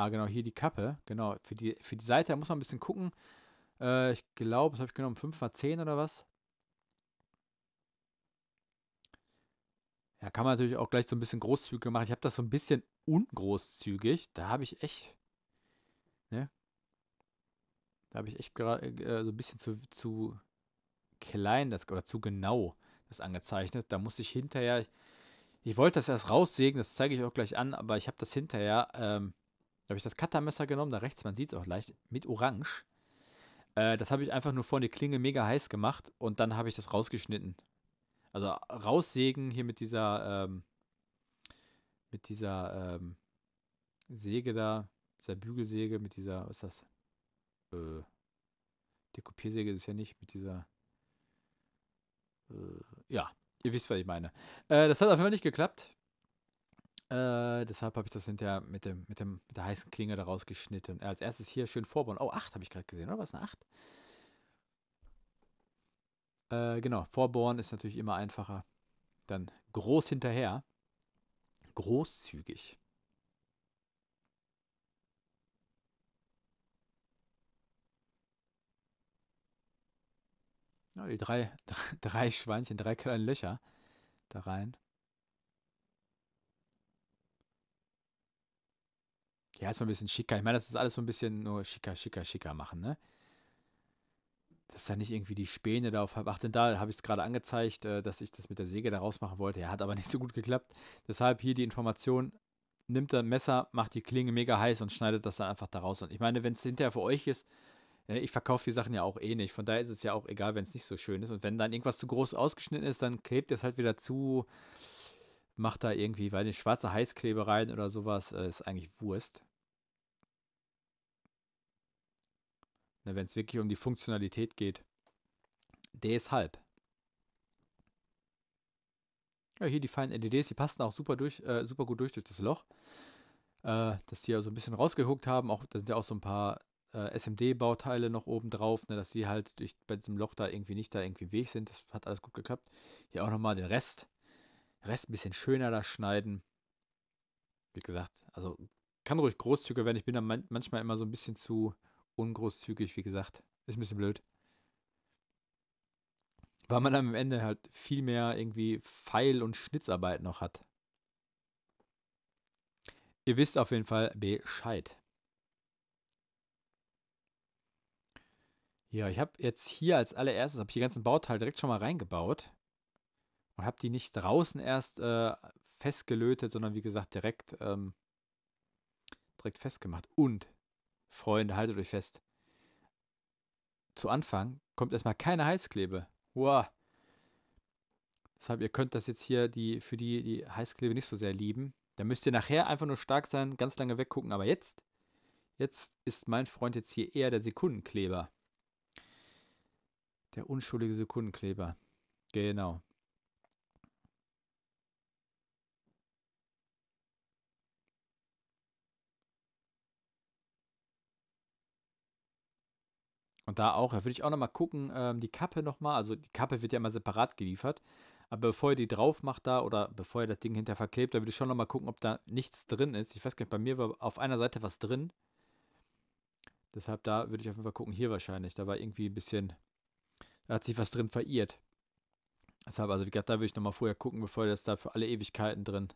Ah, genau, hier die Kappe. Genau, für die, für die Seite, da muss man ein bisschen gucken. Äh, ich glaube, das habe ich genommen, 5 mal 10 oder was. Ja, kann man natürlich auch gleich so ein bisschen großzügig machen. Ich habe das so ein bisschen ungroßzügig. Da habe ich echt, ne? Da habe ich echt gerade äh, äh, so ein bisschen zu, zu klein das, oder zu genau das angezeichnet. Da muss ich hinterher, ich, ich wollte das erst raussägen, das zeige ich auch gleich an, aber ich habe das hinterher ähm, da habe ich das Cuttermesser genommen, da rechts, man sieht es auch leicht, mit Orange. Äh, das habe ich einfach nur vorne die Klinge mega heiß gemacht und dann habe ich das rausgeschnitten. Also raussägen hier mit dieser, ähm, mit dieser ähm, Säge da, dieser Bügelsäge, mit dieser, was ist das? Äh, Kopiersäge ist ja nicht, mit dieser, äh, ja, ihr wisst, was ich meine. Äh, das hat auf jeden Fall nicht geklappt. Äh, deshalb habe ich das hinterher mit, dem, mit, dem, mit der heißen Klinge daraus geschnitten. Äh, als erstes hier schön vorbauen. Oh, 8 habe ich gerade gesehen, oder? Was, eine 8? Äh, genau, vorbohren ist natürlich immer einfacher. Dann groß hinterher. Großzügig. Ja, die drei, [laughs] drei Schweinchen, drei kleinen Löcher da rein. Ja, ist so ein bisschen schicker. Ich meine, das ist alles so ein bisschen nur schicker, schicker, schicker machen, ne? Dass da nicht irgendwie die Späne darauf haben. Ach, denn Da habe ich es gerade angezeigt, äh, dass ich das mit der Säge da rausmachen wollte. Ja, hat aber [laughs] nicht so gut geklappt. Deshalb hier die Information: nimmt ein Messer, macht die Klinge mega heiß und schneidet das dann einfach da raus. Und ich meine, wenn es hinterher für euch ist, ne, ich verkaufe die Sachen ja auch eh nicht. Von daher ist es ja auch egal, wenn es nicht so schön ist. Und wenn dann irgendwas zu groß ausgeschnitten ist, dann klebt es halt wieder zu, macht da irgendwie, weil eine schwarze Heißklebereien oder sowas, äh, ist eigentlich Wurst. ne, wenn es wirklich um die Funktionalität geht. Deshalb. Ja, hier die feinen LEDs, die passen auch super, durch, äh, super gut durch durch das Loch. Äh, dass die ja so ein bisschen rausgehuckt haben. Auch, da sind ja auch so ein paar äh, SMD-Bauteile noch oben drauf, ne, dass die halt durch, bei diesem Loch da irgendwie nicht da irgendwie Weg sind. Das hat alles gut geklappt. Hier auch nochmal den Rest. Rest ein bisschen schöner da schneiden. Wie gesagt, also kann ruhig großzügiger werden. Ich bin da manchmal immer so ein bisschen zu, ungroßzügig, wie gesagt. Ist ein bisschen blöd. Weil man am Ende halt viel mehr irgendwie Pfeil- und Schnitzarbeit noch hat. Ihr wisst auf jeden Fall Bescheid. Ja, ich habe jetzt hier als allererstes, habe ich die ganzen Bauteile direkt schon mal reingebaut und habe die nicht draußen erst äh, festgelötet, sondern wie gesagt direkt, ähm, direkt festgemacht. Und Freunde, haltet euch fest. Zu Anfang kommt erstmal keine Heißklebe. Wow. Deshalb, ihr könnt das jetzt hier die, für die, die Heißklebe nicht so sehr lieben. Da müsst ihr nachher einfach nur stark sein, ganz lange weggucken. Aber jetzt, jetzt ist mein Freund jetzt hier eher der Sekundenkleber. Der unschuldige Sekundenkleber. Genau. da auch, da würde ich auch nochmal gucken, ähm, die Kappe nochmal, also die Kappe wird ja immer separat geliefert, aber bevor ihr die drauf macht da oder bevor ihr das Ding hinter verklebt, da würde ich schon nochmal gucken, ob da nichts drin ist. Ich weiß gar nicht, bei mir war auf einer Seite was drin. Deshalb da würde ich auf jeden Fall gucken, hier wahrscheinlich, da war irgendwie ein bisschen, da hat sich was drin verirrt. Deshalb, also wie gesagt, da würde ich nochmal vorher gucken, bevor ihr das da für alle Ewigkeiten drin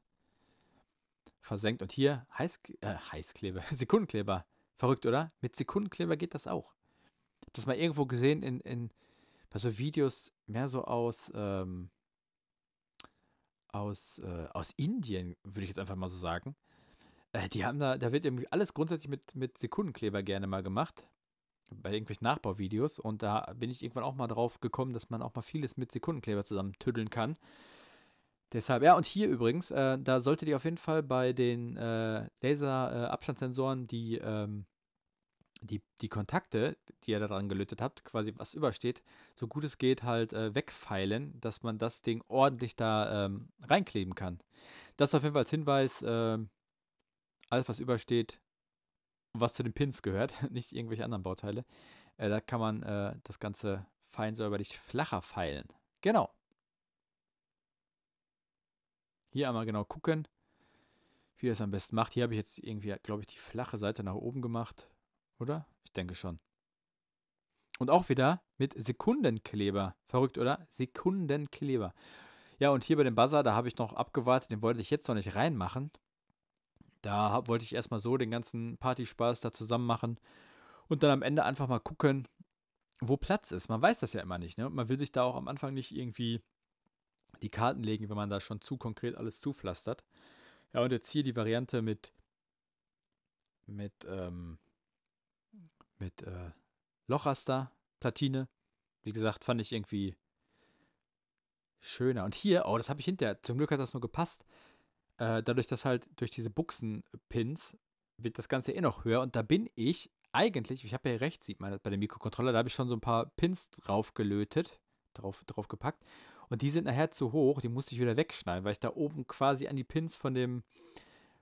versenkt. Und hier Heiß, äh, Heißkleber, [laughs] Sekundenkleber. Verrückt, oder? Mit Sekundenkleber geht das auch das mal irgendwo gesehen in, in bei so Videos mehr so aus, ähm, aus, äh, aus Indien, würde ich jetzt einfach mal so sagen. Äh, die haben da, da wird irgendwie alles grundsätzlich mit, mit Sekundenkleber gerne mal gemacht. Bei irgendwelchen Nachbauvideos. Und da bin ich irgendwann auch mal drauf gekommen, dass man auch mal vieles mit Sekundenkleber zusammen tüddeln kann. Deshalb, ja, und hier übrigens, äh, da solltet ihr auf jeden Fall bei den äh, Laser-Abstandssensoren äh, die ähm, die, die Kontakte, die ihr daran gelötet habt, quasi was übersteht, so gut es geht, halt äh, wegfeilen, dass man das Ding ordentlich da ähm, reinkleben kann. Das auf jeden Fall als Hinweis, äh, alles was übersteht, was zu den Pins gehört, [laughs] nicht irgendwelche anderen Bauteile, äh, da kann man äh, das Ganze fein säuberlich flacher feilen. Genau. Hier einmal genau gucken, wie ihr das am besten macht. Hier habe ich jetzt irgendwie, glaube ich, die flache Seite nach oben gemacht oder? Ich denke schon. Und auch wieder mit Sekundenkleber. Verrückt, oder? Sekundenkleber. Ja, und hier bei dem Buzzer, da habe ich noch abgewartet, den wollte ich jetzt noch nicht reinmachen. Da hab, wollte ich erstmal so den ganzen Partyspaß da zusammen machen und dann am Ende einfach mal gucken, wo Platz ist. Man weiß das ja immer nicht, ne? Und man will sich da auch am Anfang nicht irgendwie die Karten legen, wenn man da schon zu konkret alles zupflastert. Ja, und jetzt hier die Variante mit, mit ähm, mit äh, Lochraster, Platine. Wie gesagt, fand ich irgendwie schöner. Und hier, oh, das habe ich hinterher. Zum Glück hat das nur gepasst. Äh, dadurch, dass halt durch diese Buchsenpins wird das Ganze eh noch höher. Und da bin ich eigentlich, ich habe ja rechts, sieht man das bei dem Mikrocontroller, da habe ich schon so ein paar Pins drauf gelötet, drauf, drauf gepackt. Und die sind nachher zu hoch, die musste ich wieder wegschneiden, weil ich da oben quasi an die Pins von dem,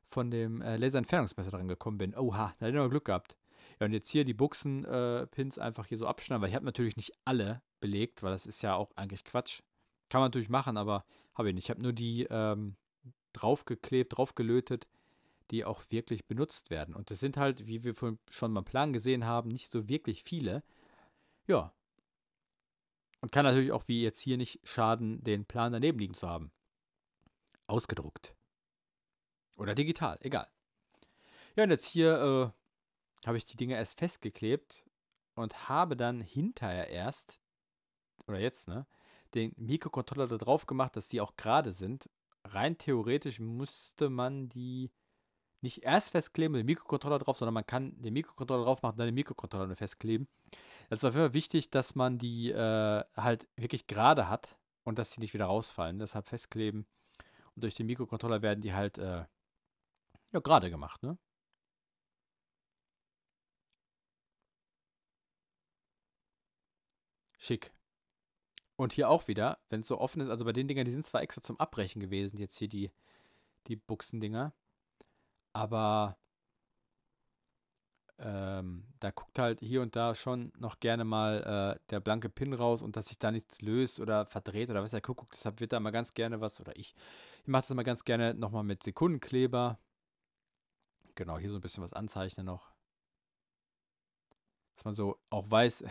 von dem äh, Laserentfernungsmesser dran gekommen bin. Oha, da hätte ich noch Glück gehabt. Ja, und jetzt hier die Buchsen-Pins äh, einfach hier so abschneiden, weil ich habe natürlich nicht alle belegt, weil das ist ja auch eigentlich Quatsch. Kann man natürlich machen, aber habe ich nicht. Ich habe nur die ähm, draufgeklebt, draufgelötet, die auch wirklich benutzt werden. Und das sind halt, wie wir schon beim Plan gesehen haben, nicht so wirklich viele. Ja. Und kann natürlich auch, wie jetzt hier, nicht schaden, den Plan daneben liegen zu haben. Ausgedruckt. Oder digital, egal. Ja, und jetzt hier äh, habe ich die Dinger erst festgeklebt und habe dann hinterher erst, oder jetzt, ne, den Mikrocontroller da drauf gemacht, dass die auch gerade sind. Rein theoretisch musste man die nicht erst festkleben mit dem Mikrocontroller drauf, sondern man kann den Mikrocontroller drauf machen und dann den Mikrocontroller festkleben. Es war auf jeden Fall wichtig, dass man die äh, halt wirklich gerade hat und dass sie nicht wieder rausfallen. Deshalb festkleben. Und durch den Mikrocontroller werden die halt äh, ja, gerade gemacht, ne? Schick. Und hier auch wieder, wenn es so offen ist, also bei den Dingern, die sind zwar extra zum Abbrechen gewesen, jetzt hier die, die Buchsendinger, aber ähm, da guckt halt hier und da schon noch gerne mal äh, der blanke Pin raus und dass sich da nichts löst oder verdreht oder was der guckt, deshalb wird da mal ganz gerne was, oder ich, ich mache das mal ganz gerne nochmal mit Sekundenkleber. Genau, hier so ein bisschen was anzeichnen noch. Dass man so auch weiß,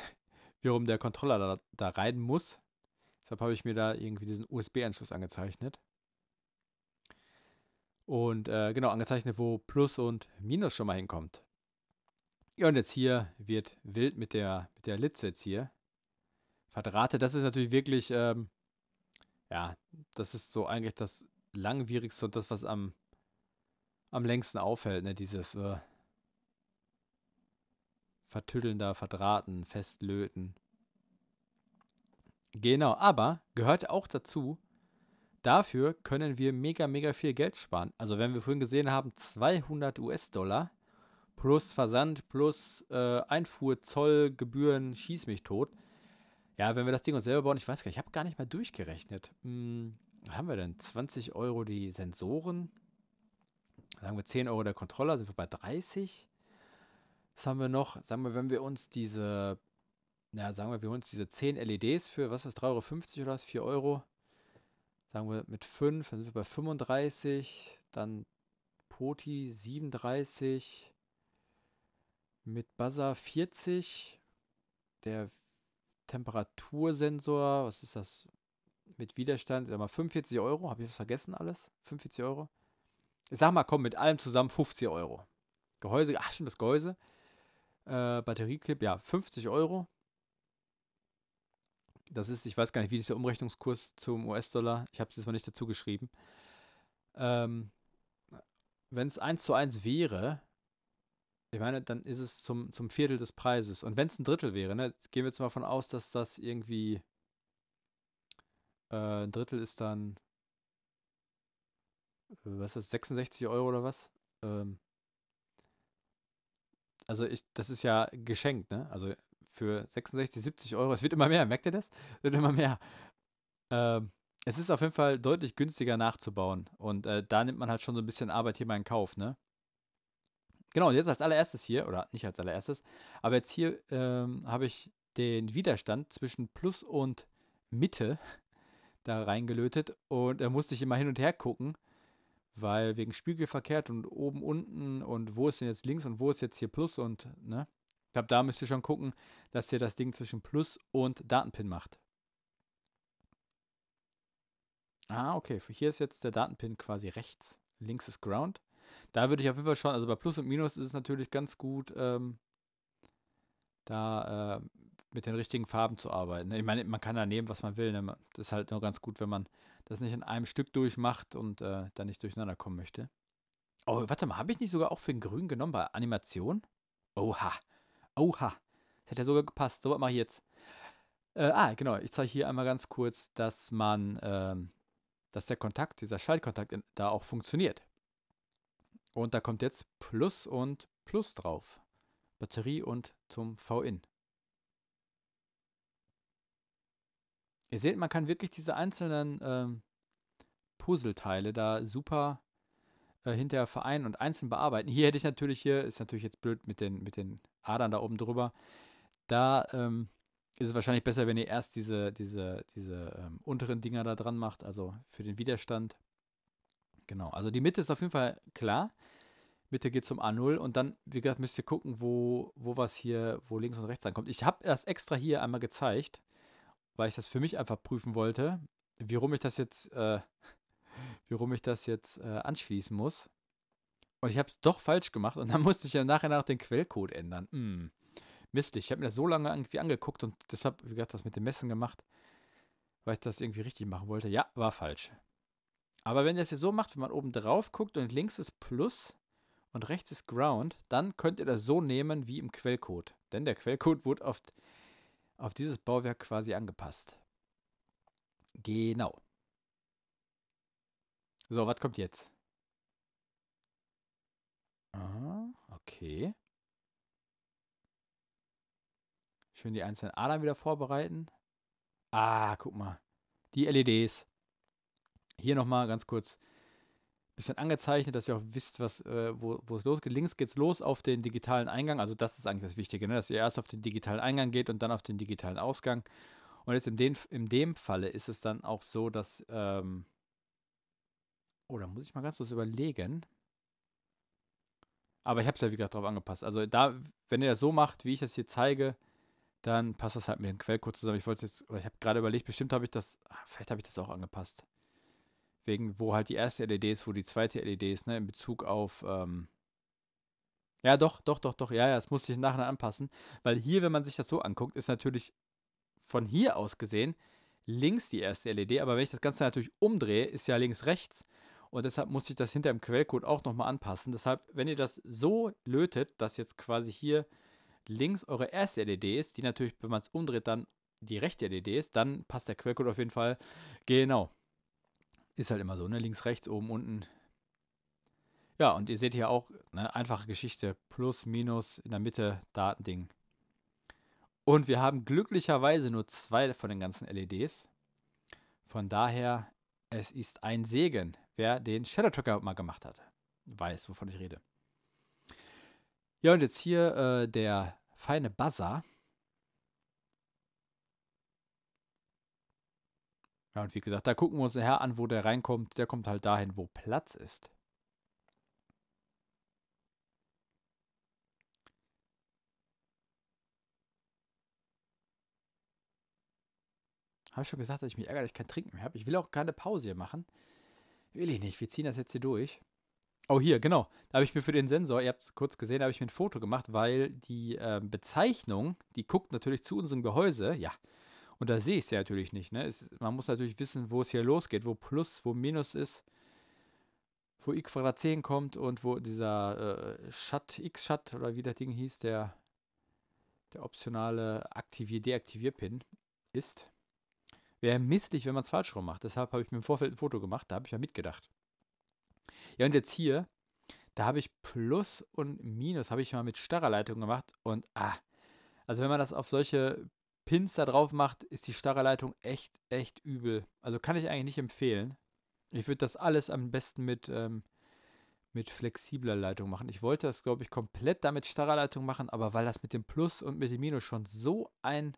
warum der Controller da, da rein muss. Deshalb habe ich mir da irgendwie diesen USB-Anschluss angezeichnet. Und äh, genau, angezeichnet, wo Plus und Minus schon mal hinkommt. Ja, und jetzt hier wird wild mit der, mit der Litz jetzt hier. Verdrahtet, das ist natürlich wirklich, ähm, ja, das ist so eigentlich das langwierigste und das, was am, am längsten auffällt, ne? Dieses, äh, vertüddeln da, verdrahten, festlöten. Genau, aber gehört auch dazu, dafür können wir mega, mega viel Geld sparen. Also wenn wir vorhin gesehen haben, 200 US-Dollar plus Versand, plus äh, Einfuhr, Zoll, Gebühren, schieß mich tot. Ja, wenn wir das Ding uns selber bauen, ich weiß gar nicht, ich habe gar nicht mal durchgerechnet. Hm, haben wir denn? 20 Euro die Sensoren? Sagen wir 10 Euro der Controller, sind wir bei 30? Was haben wir noch? Sagen wir, wenn wir uns diese, na, sagen wir, wir uns diese 10 LEDs für, was ist 3,50 Euro oder was? 4 Euro? Sagen wir mit 5, dann sind wir bei 35, dann Poti 37, mit Buzzer 40, der Temperatursensor, was ist das? Mit Widerstand, sag mal 45 Euro, habe ich das vergessen alles? 45 Euro? Ich sag mal, komm, mit allem zusammen 50 Euro. Gehäuse, ach stimmt, das Gehäuse. Äh, Batterieclip, ja, 50 Euro. Das ist, ich weiß gar nicht, wie ist der Umrechnungskurs zum US-Dollar? Ich habe es jetzt noch nicht dazu geschrieben. Ähm, Wenn es 1 zu 1 wäre, ich meine, dann ist es zum, zum Viertel des Preises. Und wenn es ein Drittel wäre, ne, gehen wir jetzt mal davon aus, dass das irgendwie äh, ein Drittel ist dann, äh, was ist das, 66 Euro oder was? Ähm, also ich, das ist ja geschenkt, ne? Also für 66, 70 Euro. Es wird immer mehr, merkt ihr das? Es wird immer mehr. Ähm, es ist auf jeden Fall deutlich günstiger nachzubauen. Und äh, da nimmt man halt schon so ein bisschen Arbeit hier mal in Kauf, ne? Genau, und jetzt als allererstes hier, oder nicht als allererstes, aber jetzt hier ähm, habe ich den Widerstand zwischen Plus und Mitte [laughs] da reingelötet und da musste ich immer hin und her gucken weil wegen Spiegel verkehrt und oben, unten und wo ist denn jetzt links und wo ist jetzt hier Plus und, ne? Ich glaube, da müsst ihr schon gucken, dass ihr das Ding zwischen Plus und Datenpin macht. Ah, okay. Hier ist jetzt der Datenpin quasi rechts. Links ist Ground. Da würde ich auf jeden Fall schon, also bei Plus und Minus ist es natürlich ganz gut, ähm, da äh, mit den richtigen Farben zu arbeiten. Ne? Ich meine, man kann da nehmen, was man will. Ne? Das ist halt nur ganz gut, wenn man das nicht in einem Stück durchmacht und äh, da nicht durcheinander kommen möchte. Oh, warte mal, habe ich nicht sogar auch für den Grün genommen bei Animation? Oha. Oha. Das hätte ja sogar gepasst. So, was mache ich jetzt? Äh, ah, genau. Ich zeige hier einmal ganz kurz, dass man, ähm, dass der Kontakt, dieser Schaltkontakt in, da auch funktioniert. Und da kommt jetzt Plus und Plus drauf. Batterie und zum V-In. Ihr seht, man kann wirklich diese einzelnen ähm, Puzzleteile da super äh, hinterher vereinen und einzeln bearbeiten. Hier hätte ich natürlich, hier ist natürlich jetzt blöd mit den, mit den Adern da oben drüber. Da ähm, ist es wahrscheinlich besser, wenn ihr erst diese, diese, diese ähm, unteren Dinger da dran macht, also für den Widerstand. Genau, also die Mitte ist auf jeden Fall klar. Mitte geht zum A0 und dann, wie gesagt, müsst ihr gucken, wo, wo was hier, wo links und rechts ankommt. Ich habe das extra hier einmal gezeigt, weil ich das für mich einfach prüfen wollte, wie rum ich das jetzt, äh, [laughs] wie ich das jetzt äh, anschließen muss. Und ich habe es doch falsch gemacht und [laughs] dann musste ich ja nachher nach den Quellcode ändern. Mm, hm, mistlich. Ich habe mir das so lange irgendwie angeguckt und deshalb, wie gesagt, das mit dem Messen gemacht, weil ich das irgendwie richtig machen wollte. Ja, war falsch. Aber wenn ihr das hier so macht, wenn man oben drauf guckt und links ist Plus und rechts ist Ground, dann könnt ihr das so nehmen wie im Quellcode. Denn der Quellcode wurde oft, auf dieses Bauwerk quasi angepasst. Genau. So, was kommt jetzt? Ah, okay. Schön die einzelnen Adern wieder vorbereiten. Ah, guck mal. Die LEDs. Hier nochmal ganz kurz bisschen angezeichnet, dass ihr auch wisst, was, äh, wo, es losgeht. Links geht es los auf den digitalen Eingang. Also das ist eigentlich das Wichtige, ne? dass ihr erst auf den digitalen Eingang geht und dann auf den digitalen Ausgang. Und jetzt in, den, in dem Falle ist es dann auch so, dass ähm, oder oh, muss ich mal ganz kurz überlegen. Aber ich habe es ja, wie gesagt, darauf angepasst. Also da, wenn ihr das so macht, wie ich das hier zeige, dann passt das halt mit dem Quellcode zusammen. Ich wollte jetzt, oder ich habe gerade überlegt, bestimmt habe ich das, ah, vielleicht habe ich das auch angepasst wegen wo halt die erste LED ist, wo die zweite LED ist, ne, in Bezug auf, ähm ja, doch, doch, doch, doch, ja, ja, das muss ich nachher anpassen, weil hier, wenn man sich das so anguckt, ist natürlich von hier aus gesehen links die erste LED, aber wenn ich das Ganze natürlich umdrehe, ist ja links rechts und deshalb muss ich das hinter dem Quellcode auch nochmal anpassen. Deshalb, wenn ihr das so lötet, dass jetzt quasi hier links eure erste LED ist, die natürlich, wenn man es umdreht, dann die rechte LED ist, dann passt der Quellcode auf jeden Fall genau. Ist halt immer so, ne? Links, rechts, oben, unten. Ja, und ihr seht hier auch eine einfache Geschichte. Plus, Minus, in der Mitte, Datending. Und wir haben glücklicherweise nur zwei von den ganzen LEDs. Von daher, es ist ein Segen, wer den Shadow Tracker mal gemacht hat. Weiß, wovon ich rede. Ja, und jetzt hier äh, der feine Buzzer. Ja, und wie gesagt, da gucken wir uns nachher an, wo der reinkommt. Der kommt halt dahin, wo Platz ist. Habe ich schon gesagt, dass ich mich ärgere, dass ich kein Trinken mehr habe. Ich will auch keine Pause hier machen. Will ich nicht. Wir ziehen das jetzt hier durch. Oh, hier, genau. Da habe ich mir für den Sensor, ihr habt es kurz gesehen, da habe ich mir ein Foto gemacht, weil die äh, Bezeichnung, die guckt natürlich zu unserem Gehäuse. Ja, und da sehe ich es ja natürlich nicht. Ne? Es, man muss natürlich wissen, wo es hier losgeht, wo Plus, wo Minus ist, wo x Quadrat 10 kommt und wo dieser äh, Shut, X-Shut oder wie das Ding hieß, der, der optionale Aktivier-Deaktivier-Pin ist. Wäre misslich, wenn man es falsch rum macht. Deshalb habe ich mir im Vorfeld ein Foto gemacht, da habe ich ja mitgedacht. Ja, und jetzt hier, da habe ich Plus und Minus, habe ich mal mit starrer Leitung gemacht und ah, also wenn man das auf solche Pins da drauf macht, ist die starre Leitung echt, echt übel. Also kann ich eigentlich nicht empfehlen. Ich würde das alles am besten mit, ähm, mit flexibler Leitung machen. Ich wollte das, glaube ich, komplett damit starrer Leitung machen, aber weil das mit dem Plus und mit dem Minus schon so ein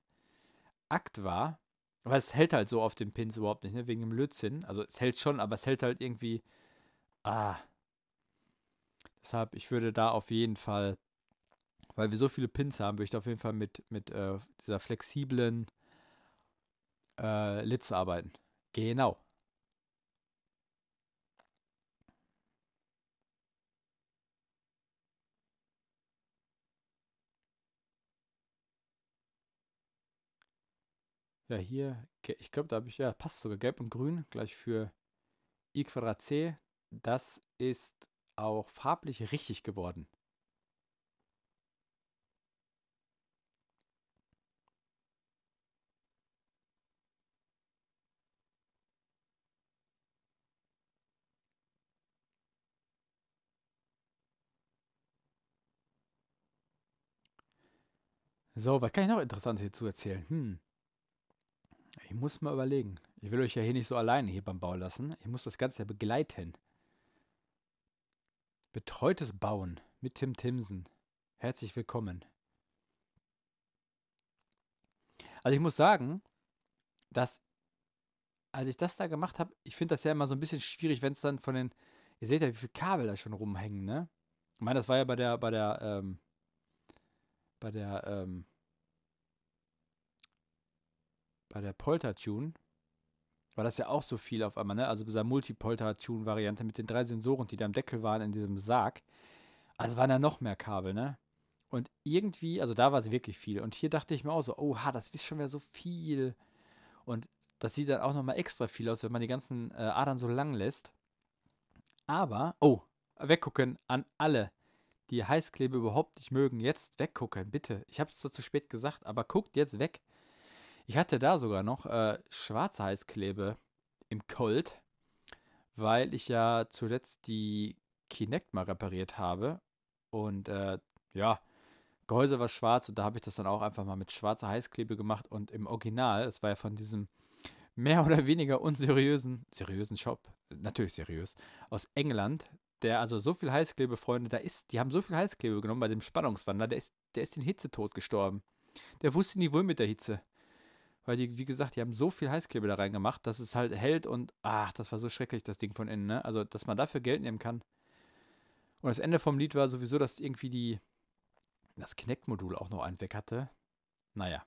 Akt war, weil es hält halt so auf den Pins überhaupt nicht, ne? wegen dem Lötzinn. Also es hält schon, aber es hält halt irgendwie. Ah. Deshalb, ich würde da auf jeden Fall weil wir so viele Pins haben, würde ich auf jeden Fall mit, mit äh, dieser flexiblen äh, Litze arbeiten. Genau. Ja, hier, ich glaube, da habe ich, ja, passt sogar gelb und grün gleich für i c. Das ist auch farblich richtig geworden. So, was kann ich noch Interessantes hierzu erzählen? Hm. Ich muss mal überlegen. Ich will euch ja hier nicht so alleine hier beim Bau lassen. Ich muss das Ganze ja begleiten. Betreutes Bauen mit Tim Timsen. Herzlich willkommen. Also ich muss sagen, dass als ich das da gemacht habe, ich finde das ja immer so ein bisschen schwierig, wenn es dann von den, ihr seht ja, wie viele Kabel da schon rumhängen, ne? Ich meine, das war ja bei der, bei der, ähm, bei der ähm, bei der Polter-Tune war das ja auch so viel auf einmal, ne? Also dieser Multi-Polter-Tune-Variante mit den drei Sensoren, die da am Deckel waren in diesem Sarg. Also waren da noch mehr Kabel, ne? Und irgendwie, also da war es wirklich viel. Und hier dachte ich mir auch so, oha, das ist schon wieder so viel. Und das sieht dann auch nochmal extra viel aus, wenn man die ganzen äh, Adern so lang lässt. Aber, oh, weggucken an alle die Heißklebe überhaupt nicht mögen, jetzt weggucken, bitte. Ich habe es zu spät gesagt, aber guckt jetzt weg. Ich hatte da sogar noch äh, schwarze Heißklebe im Colt, weil ich ja zuletzt die Kinect mal repariert habe. Und äh, ja, Gehäuse war schwarz und da habe ich das dann auch einfach mal mit schwarzer Heißklebe gemacht. Und im Original, das war ja von diesem mehr oder weniger unseriösen, seriösen Shop, natürlich seriös, aus England, der also so viel Heißklebe, Freunde, da ist, die haben so viel Heißklebe genommen bei dem Spannungswandler, der ist, der ist in Hitzetod gestorben. Der wusste nie wohl mit der Hitze. Weil die, wie gesagt, die haben so viel Heißklebe da reingemacht, dass es halt hält und ach, das war so schrecklich, das Ding von innen, ne? Also, dass man dafür Geld nehmen kann. Und das Ende vom Lied war sowieso, dass irgendwie die, das kinect auch noch einen weg hatte. Naja.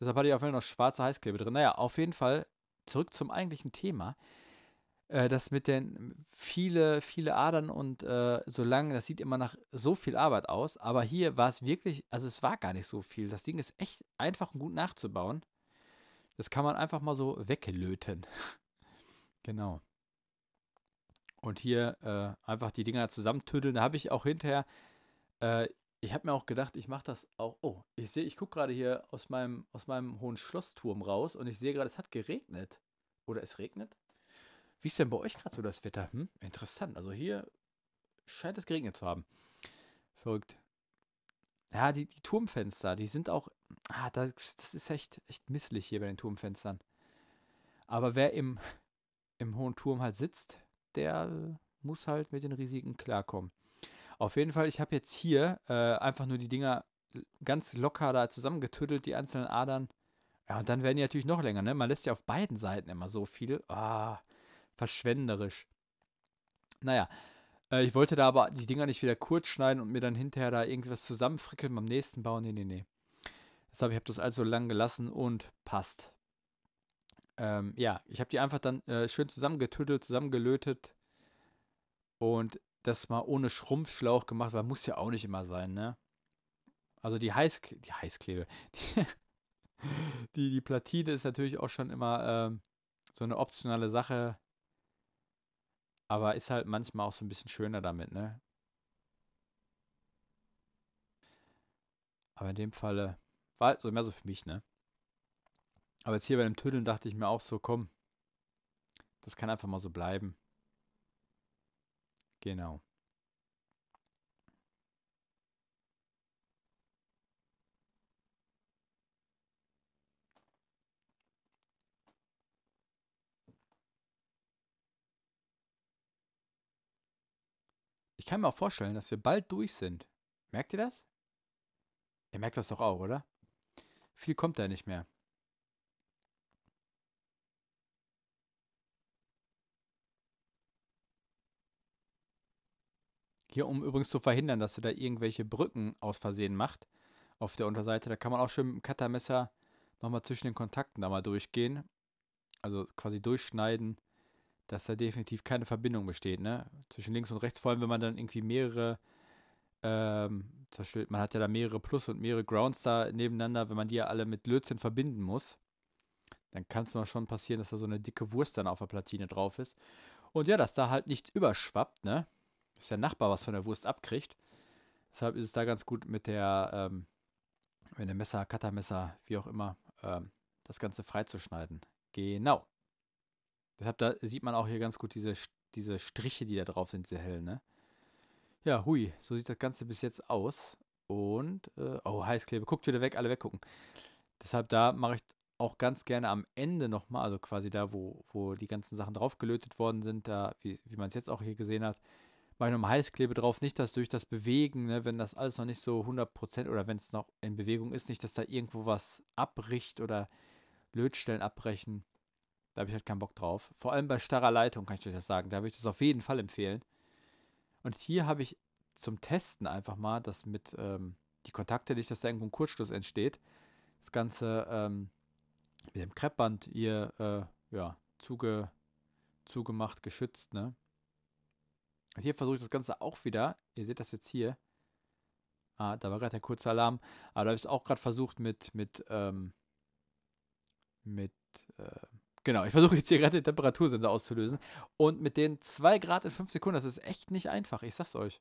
Deshalb hatte ich auf jeden Fall noch schwarze Heißklebe drin. Naja, auf jeden Fall zurück zum eigentlichen Thema. Äh, das mit den viele, viele Adern und äh, so lang, das sieht immer nach so viel Arbeit aus, aber hier war es wirklich, also es war gar nicht so viel. Das Ding ist echt einfach und gut nachzubauen. Das kann man einfach mal so weglöten. [laughs] genau. Und hier äh, einfach die Dinger zusammentüddeln. Da habe ich auch hinterher, äh, ich habe mir auch gedacht, ich mache das auch. Oh, ich sehe, ich gucke gerade hier aus meinem, aus meinem hohen Schlossturm raus und ich sehe gerade, es hat geregnet. Oder es regnet? Wie ist denn bei euch gerade so das Wetter? Hm? Interessant. Also hier scheint es geregnet zu haben. Verrückt. Ja, die, die Turmfenster, die sind auch. Ah, das, das ist echt, echt misslich hier bei den Turmfenstern. Aber wer im, im hohen Turm halt sitzt, der äh, muss halt mit den Risiken klarkommen. Auf jeden Fall, ich habe jetzt hier äh, einfach nur die Dinger ganz locker da zusammengetüttelt, die einzelnen Adern. Ja, und dann werden die natürlich noch länger, ne? Man lässt ja auf beiden Seiten immer so viel. Ah, verschwenderisch. Naja, äh, ich wollte da aber die Dinger nicht wieder kurz schneiden und mir dann hinterher da irgendwas zusammenfrickeln beim nächsten Bau. Nee, nee, nee. Deshalb, habe ich habe das also lang gelassen und passt. Ähm, ja, ich habe die einfach dann äh, schön zusammengetüttelt, zusammengelötet und das mal ohne Schrumpfschlauch gemacht, weil muss ja auch nicht immer sein, ne? Also die, Heißk die Heißklebe, die, [laughs] die, die Platine ist natürlich auch schon immer ähm, so eine optionale Sache, aber ist halt manchmal auch so ein bisschen schöner damit, ne? Aber in dem Falle war halt so mehr so für mich, ne? Aber jetzt hier bei dem Tüdeln dachte ich mir auch so, komm, das kann einfach mal so bleiben. Genau. Ich kann mir auch vorstellen, dass wir bald durch sind. Merkt ihr das? Ihr merkt das doch auch, oder? Viel kommt da nicht mehr. Hier, um übrigens zu verhindern, dass ihr da irgendwelche Brücken aus Versehen macht, auf der Unterseite, da kann man auch schön mit dem Cuttermesser nochmal zwischen den Kontakten da mal durchgehen. Also quasi durchschneiden dass da definitiv keine Verbindung besteht, ne? Zwischen links und rechts, vor allem wenn man dann irgendwie mehrere, ähm, zum Beispiel, man hat ja da mehrere Plus und mehrere Grounds da nebeneinander, wenn man die ja alle mit Lötzinn verbinden muss, dann kann es mal schon passieren, dass da so eine dicke Wurst dann auf der Platine drauf ist. Und ja, dass da halt nichts überschwappt, ne? Dass der Nachbar was von der Wurst abkriegt. Deshalb ist es da ganz gut mit der, ähm, mit dem Messer, Cuttermesser, wie auch immer, ähm, das Ganze freizuschneiden. Genau. Deshalb da sieht man auch hier ganz gut diese, diese Striche, die da drauf sind, sehr hell, ne? Ja, hui, so sieht das Ganze bis jetzt aus. Und, äh, oh, Heißklebe, guckt wieder weg, alle weggucken. Deshalb da mache ich auch ganz gerne am Ende nochmal, also quasi da, wo, wo die ganzen Sachen draufgelötet worden sind, da, wie, wie man es jetzt auch hier gesehen hat, mache ich nochmal Heißklebe drauf, nicht, dass durch das Bewegen, ne, wenn das alles noch nicht so 100% oder wenn es noch in Bewegung ist, nicht, dass da irgendwo was abbricht oder Lötstellen abbrechen. Da habe ich halt keinen Bock drauf. Vor allem bei starrer Leitung kann ich euch das sagen. Da würde ich das auf jeden Fall empfehlen. Und hier habe ich zum Testen einfach mal das mit ähm, die Kontakte nicht, dass da irgendwo ein Kurzschluss entsteht. Das Ganze ähm, mit dem Kreppband hier äh, ja, zuge, zugemacht, geschützt. Ne? Und hier versuche ich das Ganze auch wieder. Ihr seht das jetzt hier. Ah, da war gerade der kurze Alarm. Aber da habe ich es auch gerade versucht mit, mit, ähm, mit, äh, Genau, ich versuche jetzt hier gerade den Temperatursensor auszulösen. Und mit den 2 Grad in 5 Sekunden, das ist echt nicht einfach, ich sag's euch.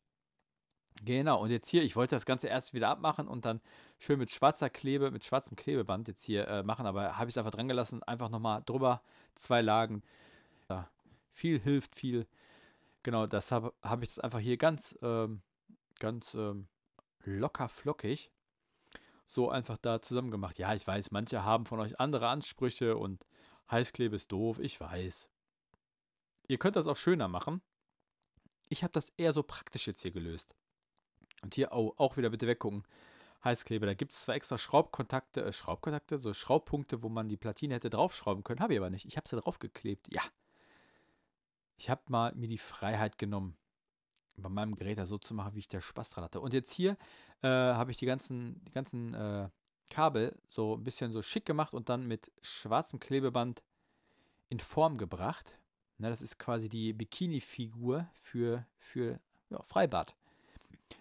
Genau, und jetzt hier, ich wollte das Ganze erst wieder abmachen und dann schön mit schwarzer Klebe, mit schwarzem Klebeband jetzt hier äh, machen, aber habe ich es einfach dran gelassen, einfach nochmal drüber, zwei Lagen. Ja, viel hilft viel. Genau, das habe ich das einfach hier ganz, ähm, ganz ähm, locker flockig so einfach da zusammen gemacht. Ja, ich weiß, manche haben von euch andere Ansprüche und Heißklebe ist doof, ich weiß. Ihr könnt das auch schöner machen. Ich habe das eher so praktisch jetzt hier gelöst. Und hier oh, auch wieder bitte weggucken. Heißkleber. Da gibt es zwar extra Schraubkontakte, äh, Schraubkontakte, so Schraubpunkte, wo man die Platine hätte draufschrauben können, habe ich aber nicht. Ich habe sie ja draufgeklebt. Ja. Ich habe mal mir die Freiheit genommen, bei meinem Gerät da so zu machen, wie ich da Spaß dran hatte. Und jetzt hier äh, habe ich die ganzen, die ganzen äh, Kabel so ein bisschen so schick gemacht und dann mit schwarzem Klebeband in Form gebracht. Na, ne, das ist quasi die Bikini-Figur für, für ja, Freibad.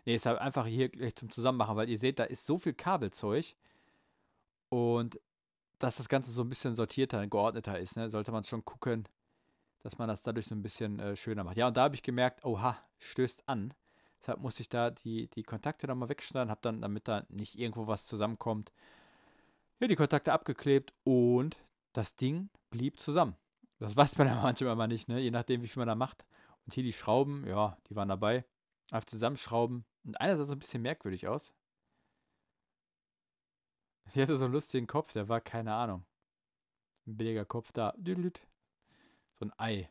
Ne, ist halt einfach hier gleich zum Zusammenmachen, weil ihr seht, da ist so viel Kabelzeug und dass das Ganze so ein bisschen sortierter, geordneter ist, ne, sollte man schon gucken, dass man das dadurch so ein bisschen äh, schöner macht. Ja, und da habe ich gemerkt, oha, stößt an. Deshalb musste ich da die, die Kontakte nochmal wegschneiden, habe dann, damit da nicht irgendwo was zusammenkommt, ja, die Kontakte abgeklebt und das Ding blieb zusammen. Das weiß man [laughs] ja manchmal mal nicht, ne? je nachdem, wie viel man da macht. Und hier die Schrauben, ja, die waren dabei. Einfach zusammenschrauben. Und einer sah so ein bisschen merkwürdig aus. Sie [laughs] hatte so einen lustigen Kopf, der war keine Ahnung. Ein billiger Kopf da. So ein Ei.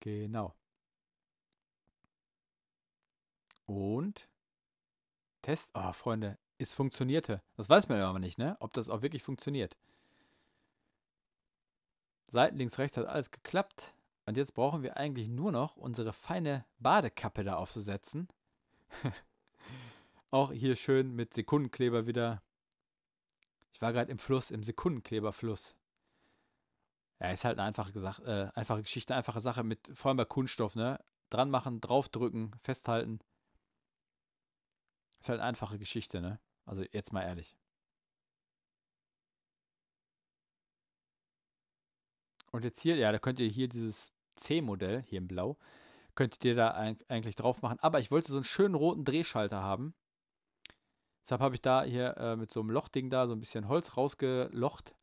Genau. Und Test. Oh, Freunde, es funktionierte. Das weiß man ja aber nicht, ne? Ob das auch wirklich funktioniert. Seiten links, rechts hat alles geklappt. Und jetzt brauchen wir eigentlich nur noch unsere feine Badekappe da aufzusetzen. [laughs] auch hier schön mit Sekundenkleber wieder. Ich war gerade im Fluss, im Sekundenkleberfluss. Ja, ist halt eine einfache, Sache, äh, einfache Geschichte, einfache Sache mit, vor allem bei Kunststoff, ne? Dran machen, draufdrücken, festhalten. Ist halt einfache Geschichte, ne? Also jetzt mal ehrlich. Und jetzt hier, ja, da könnt ihr hier dieses C-Modell, hier im Blau, könnt ihr da eigentlich drauf machen. Aber ich wollte so einen schönen roten Drehschalter haben. Deshalb habe ich da hier äh, mit so einem Lochding da so ein bisschen Holz rausgelocht.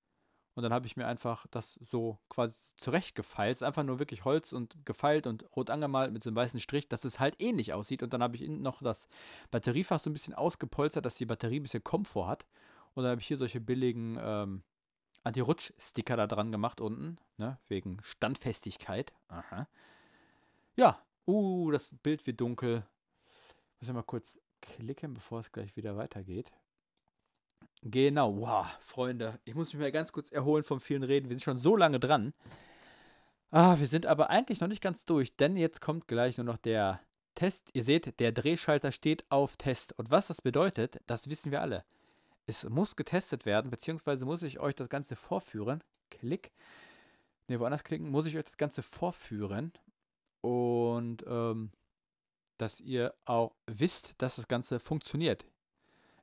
Und dann habe ich mir einfach das so quasi zurechtgefeilt. Es ist einfach nur wirklich Holz und gefeilt und rot angemalt mit so einem weißen Strich, dass es halt ähnlich aussieht. Und dann habe ich innen noch das Batteriefach so ein bisschen ausgepolstert, dass die Batterie ein bisschen Komfort hat. Und dann habe ich hier solche billigen ähm, Anti-Rutsch-Sticker da dran gemacht unten, ne? wegen Standfestigkeit. Aha. Ja, uh, das Bild wird dunkel. Muss ich mal kurz klicken, bevor es gleich wieder weitergeht. Genau, wow, Freunde, ich muss mich mal ganz kurz erholen vom vielen Reden. Wir sind schon so lange dran. Ah, wir sind aber eigentlich noch nicht ganz durch, denn jetzt kommt gleich nur noch der Test. Ihr seht, der Drehschalter steht auf Test. Und was das bedeutet, das wissen wir alle. Es muss getestet werden, beziehungsweise muss ich euch das Ganze vorführen. Klick. Ne, woanders klicken, muss ich euch das Ganze vorführen. Und ähm, dass ihr auch wisst, dass das Ganze funktioniert.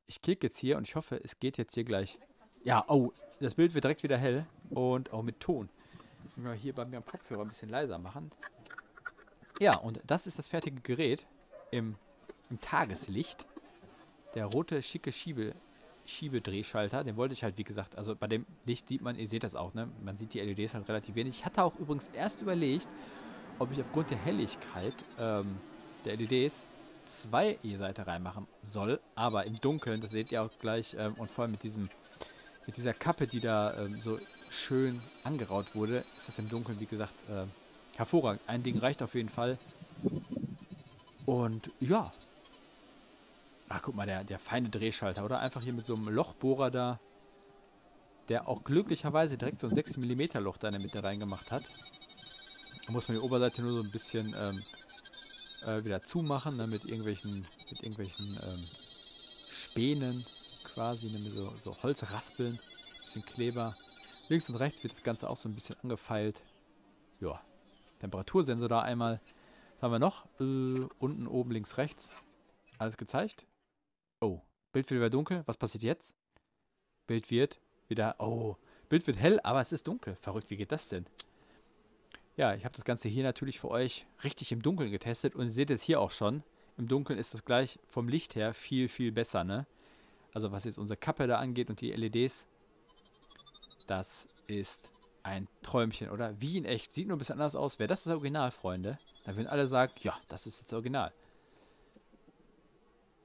Ich klicke jetzt hier und ich hoffe, es geht jetzt hier gleich. Ja, oh, das Bild wird direkt wieder hell. Und auch mit Ton. Wenn wir hier bei mir am Kopfhörer ein bisschen leiser machen. Ja, und das ist das fertige Gerät im, im Tageslicht. Der rote, schicke Schiebe, Schiebedrehschalter, den wollte ich halt, wie gesagt, also bei dem Licht sieht man, ihr seht das auch, ne? Man sieht die LEDs halt relativ wenig. Ich hatte auch übrigens erst überlegt, ob ich aufgrund der Helligkeit ähm, der LEDs zwei E-Seite reinmachen soll, aber im Dunkeln, das seht ihr auch gleich, ähm, und vor allem mit diesem, mit dieser Kappe, die da ähm, so schön angeraut wurde, ist das im Dunkeln, wie gesagt, äh, hervorragend. Ein Ding reicht auf jeden Fall. Und ja. Ach, guck mal, der, der feine Drehschalter, oder? Einfach hier mit so einem Lochbohrer da, der auch glücklicherweise direkt so ein 6 mm Loch da in der Mitte reingemacht hat. Da muss man die Oberseite nur so ein bisschen ähm, äh, wieder zumachen, ne, mit irgendwelchen, mit irgendwelchen ähm, Spänen quasi, ne, so, so Holzraspeln, bisschen Kleber. Links und rechts wird das Ganze auch so ein bisschen angefeilt. Ja, Temperatursensor da einmal. Was haben wir noch? Äh, unten, oben, links, rechts. Alles gezeigt. Oh, Bild wird wieder dunkel. Was passiert jetzt? Bild wird wieder... Oh, Bild wird hell, aber es ist dunkel. Verrückt, wie geht das denn? Ja, ich habe das Ganze hier natürlich für euch richtig im Dunkeln getestet und ihr seht es hier auch schon. Im Dunkeln ist das gleich vom Licht her viel, viel besser, ne? Also was jetzt unsere Kappe da angeht und die LEDs, das ist ein Träumchen, oder? Wie in echt. Sieht nur ein bisschen anders aus. Wäre das das Original, Freunde? Dann würden alle sagen, ja, das ist jetzt Original.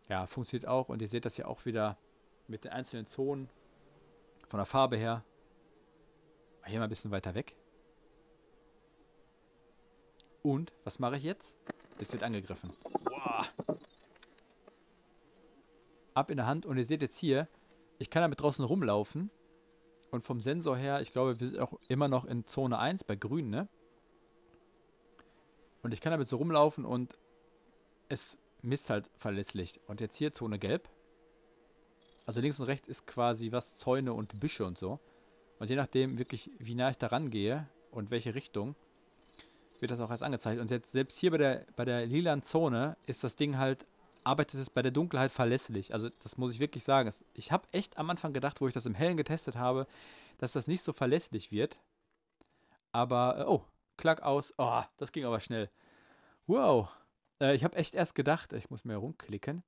Ja, funktioniert auch. Und ihr seht das ja auch wieder mit den einzelnen Zonen. Von der Farbe her. Hier mal ein bisschen weiter weg. Und, was mache ich jetzt? Jetzt wird angegriffen. Boah. Ab in der Hand. Und ihr seht jetzt hier, ich kann damit draußen rumlaufen. Und vom Sensor her, ich glaube, wir sind auch immer noch in Zone 1 bei grün, ne? Und ich kann damit so rumlaufen und es misst halt verlässlich. Und jetzt hier Zone gelb. Also links und rechts ist quasi was Zäune und Büsche und so. Und je nachdem wirklich, wie nah ich da rangehe und welche Richtung, wird das auch erst angezeigt. Und jetzt selbst hier bei der, bei der lilan Zone ist das Ding halt, arbeitet es bei der Dunkelheit verlässlich. Also das muss ich wirklich sagen. Ich habe echt am Anfang gedacht, wo ich das im Hellen getestet habe, dass das nicht so verlässlich wird. Aber, äh, oh, klack aus. Oh, das ging aber schnell. Wow. Äh, ich habe echt erst gedacht, ich muss mir rumklicken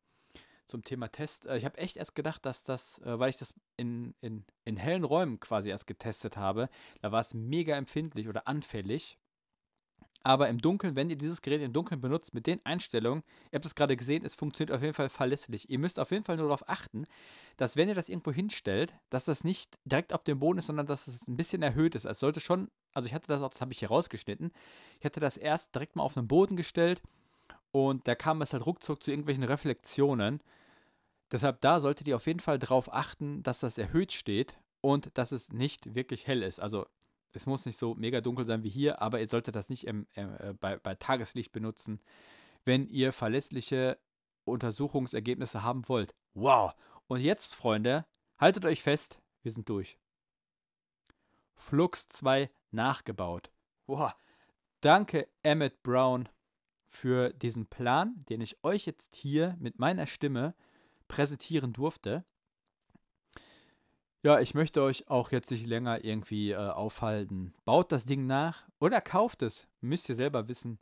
zum Thema Test. Äh, ich habe echt erst gedacht, dass das, weil ich das in, in, in hellen Räumen quasi erst getestet habe, da war es mega empfindlich oder anfällig aber im Dunkeln, wenn ihr dieses Gerät im Dunkeln benutzt mit den Einstellungen, ihr habt es gerade gesehen, es funktioniert auf jeden Fall verlässlich. Ihr müsst auf jeden Fall nur darauf achten, dass wenn ihr das irgendwo hinstellt, dass das nicht direkt auf dem Boden ist, sondern dass es ein bisschen erhöht ist. Es sollte schon, also ich hatte das auch, das habe ich hier rausgeschnitten, ich hatte das erst direkt mal auf den Boden gestellt und da kam es halt ruckzuck zu irgendwelchen Reflexionen. Deshalb da solltet ihr auf jeden Fall darauf achten, dass das erhöht steht und dass es nicht wirklich hell ist. Also es muss nicht so mega dunkel sein wie hier, aber ihr solltet das nicht im, äh, bei, bei Tageslicht benutzen, wenn ihr verlässliche Untersuchungsergebnisse haben wollt. Wow! Und jetzt, Freunde, haltet euch fest, wir sind durch. Flux 2 nachgebaut. Wow! Danke, Emmett Brown, für diesen Plan, den ich euch jetzt hier mit meiner Stimme präsentieren durfte. Ja, ich möchte euch auch jetzt nicht länger irgendwie äh, aufhalten. Baut das Ding nach oder kauft es. Müsst ihr selber wissen.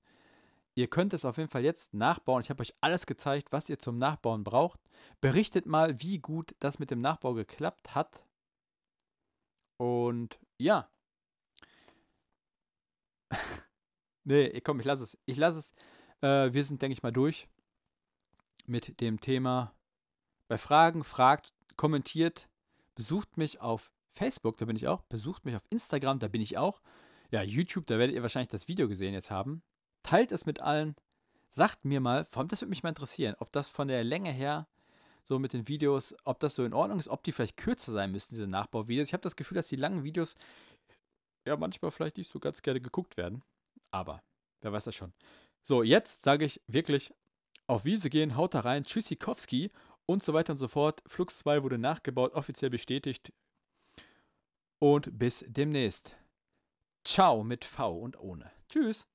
Ihr könnt es auf jeden Fall jetzt nachbauen. Ich habe euch alles gezeigt, was ihr zum Nachbauen braucht. Berichtet mal, wie gut das mit dem Nachbau geklappt hat. Und ja. [laughs] nee, komm, ich lasse es. Ich lasse es. Äh, wir sind, denke ich mal, durch mit dem Thema. Bei Fragen fragt, kommentiert Besucht mich auf Facebook, da bin ich auch. Besucht mich auf Instagram, da bin ich auch. Ja, YouTube, da werdet ihr wahrscheinlich das Video gesehen jetzt haben. Teilt es mit allen. Sagt mir mal, vor allem das würde mich mal interessieren, ob das von der Länge her so mit den Videos, ob das so in Ordnung ist, ob die vielleicht kürzer sein müssen, diese Nachbauvideos. Ich habe das Gefühl, dass die langen Videos ja manchmal vielleicht nicht so ganz gerne geguckt werden. Aber wer weiß das schon. So, jetzt sage ich wirklich auf Wiese gehen, haut da rein, Tschüssikowski und so weiter und so fort. Flux 2 wurde nachgebaut, offiziell bestätigt. Und bis demnächst. Ciao mit V und ohne. Tschüss.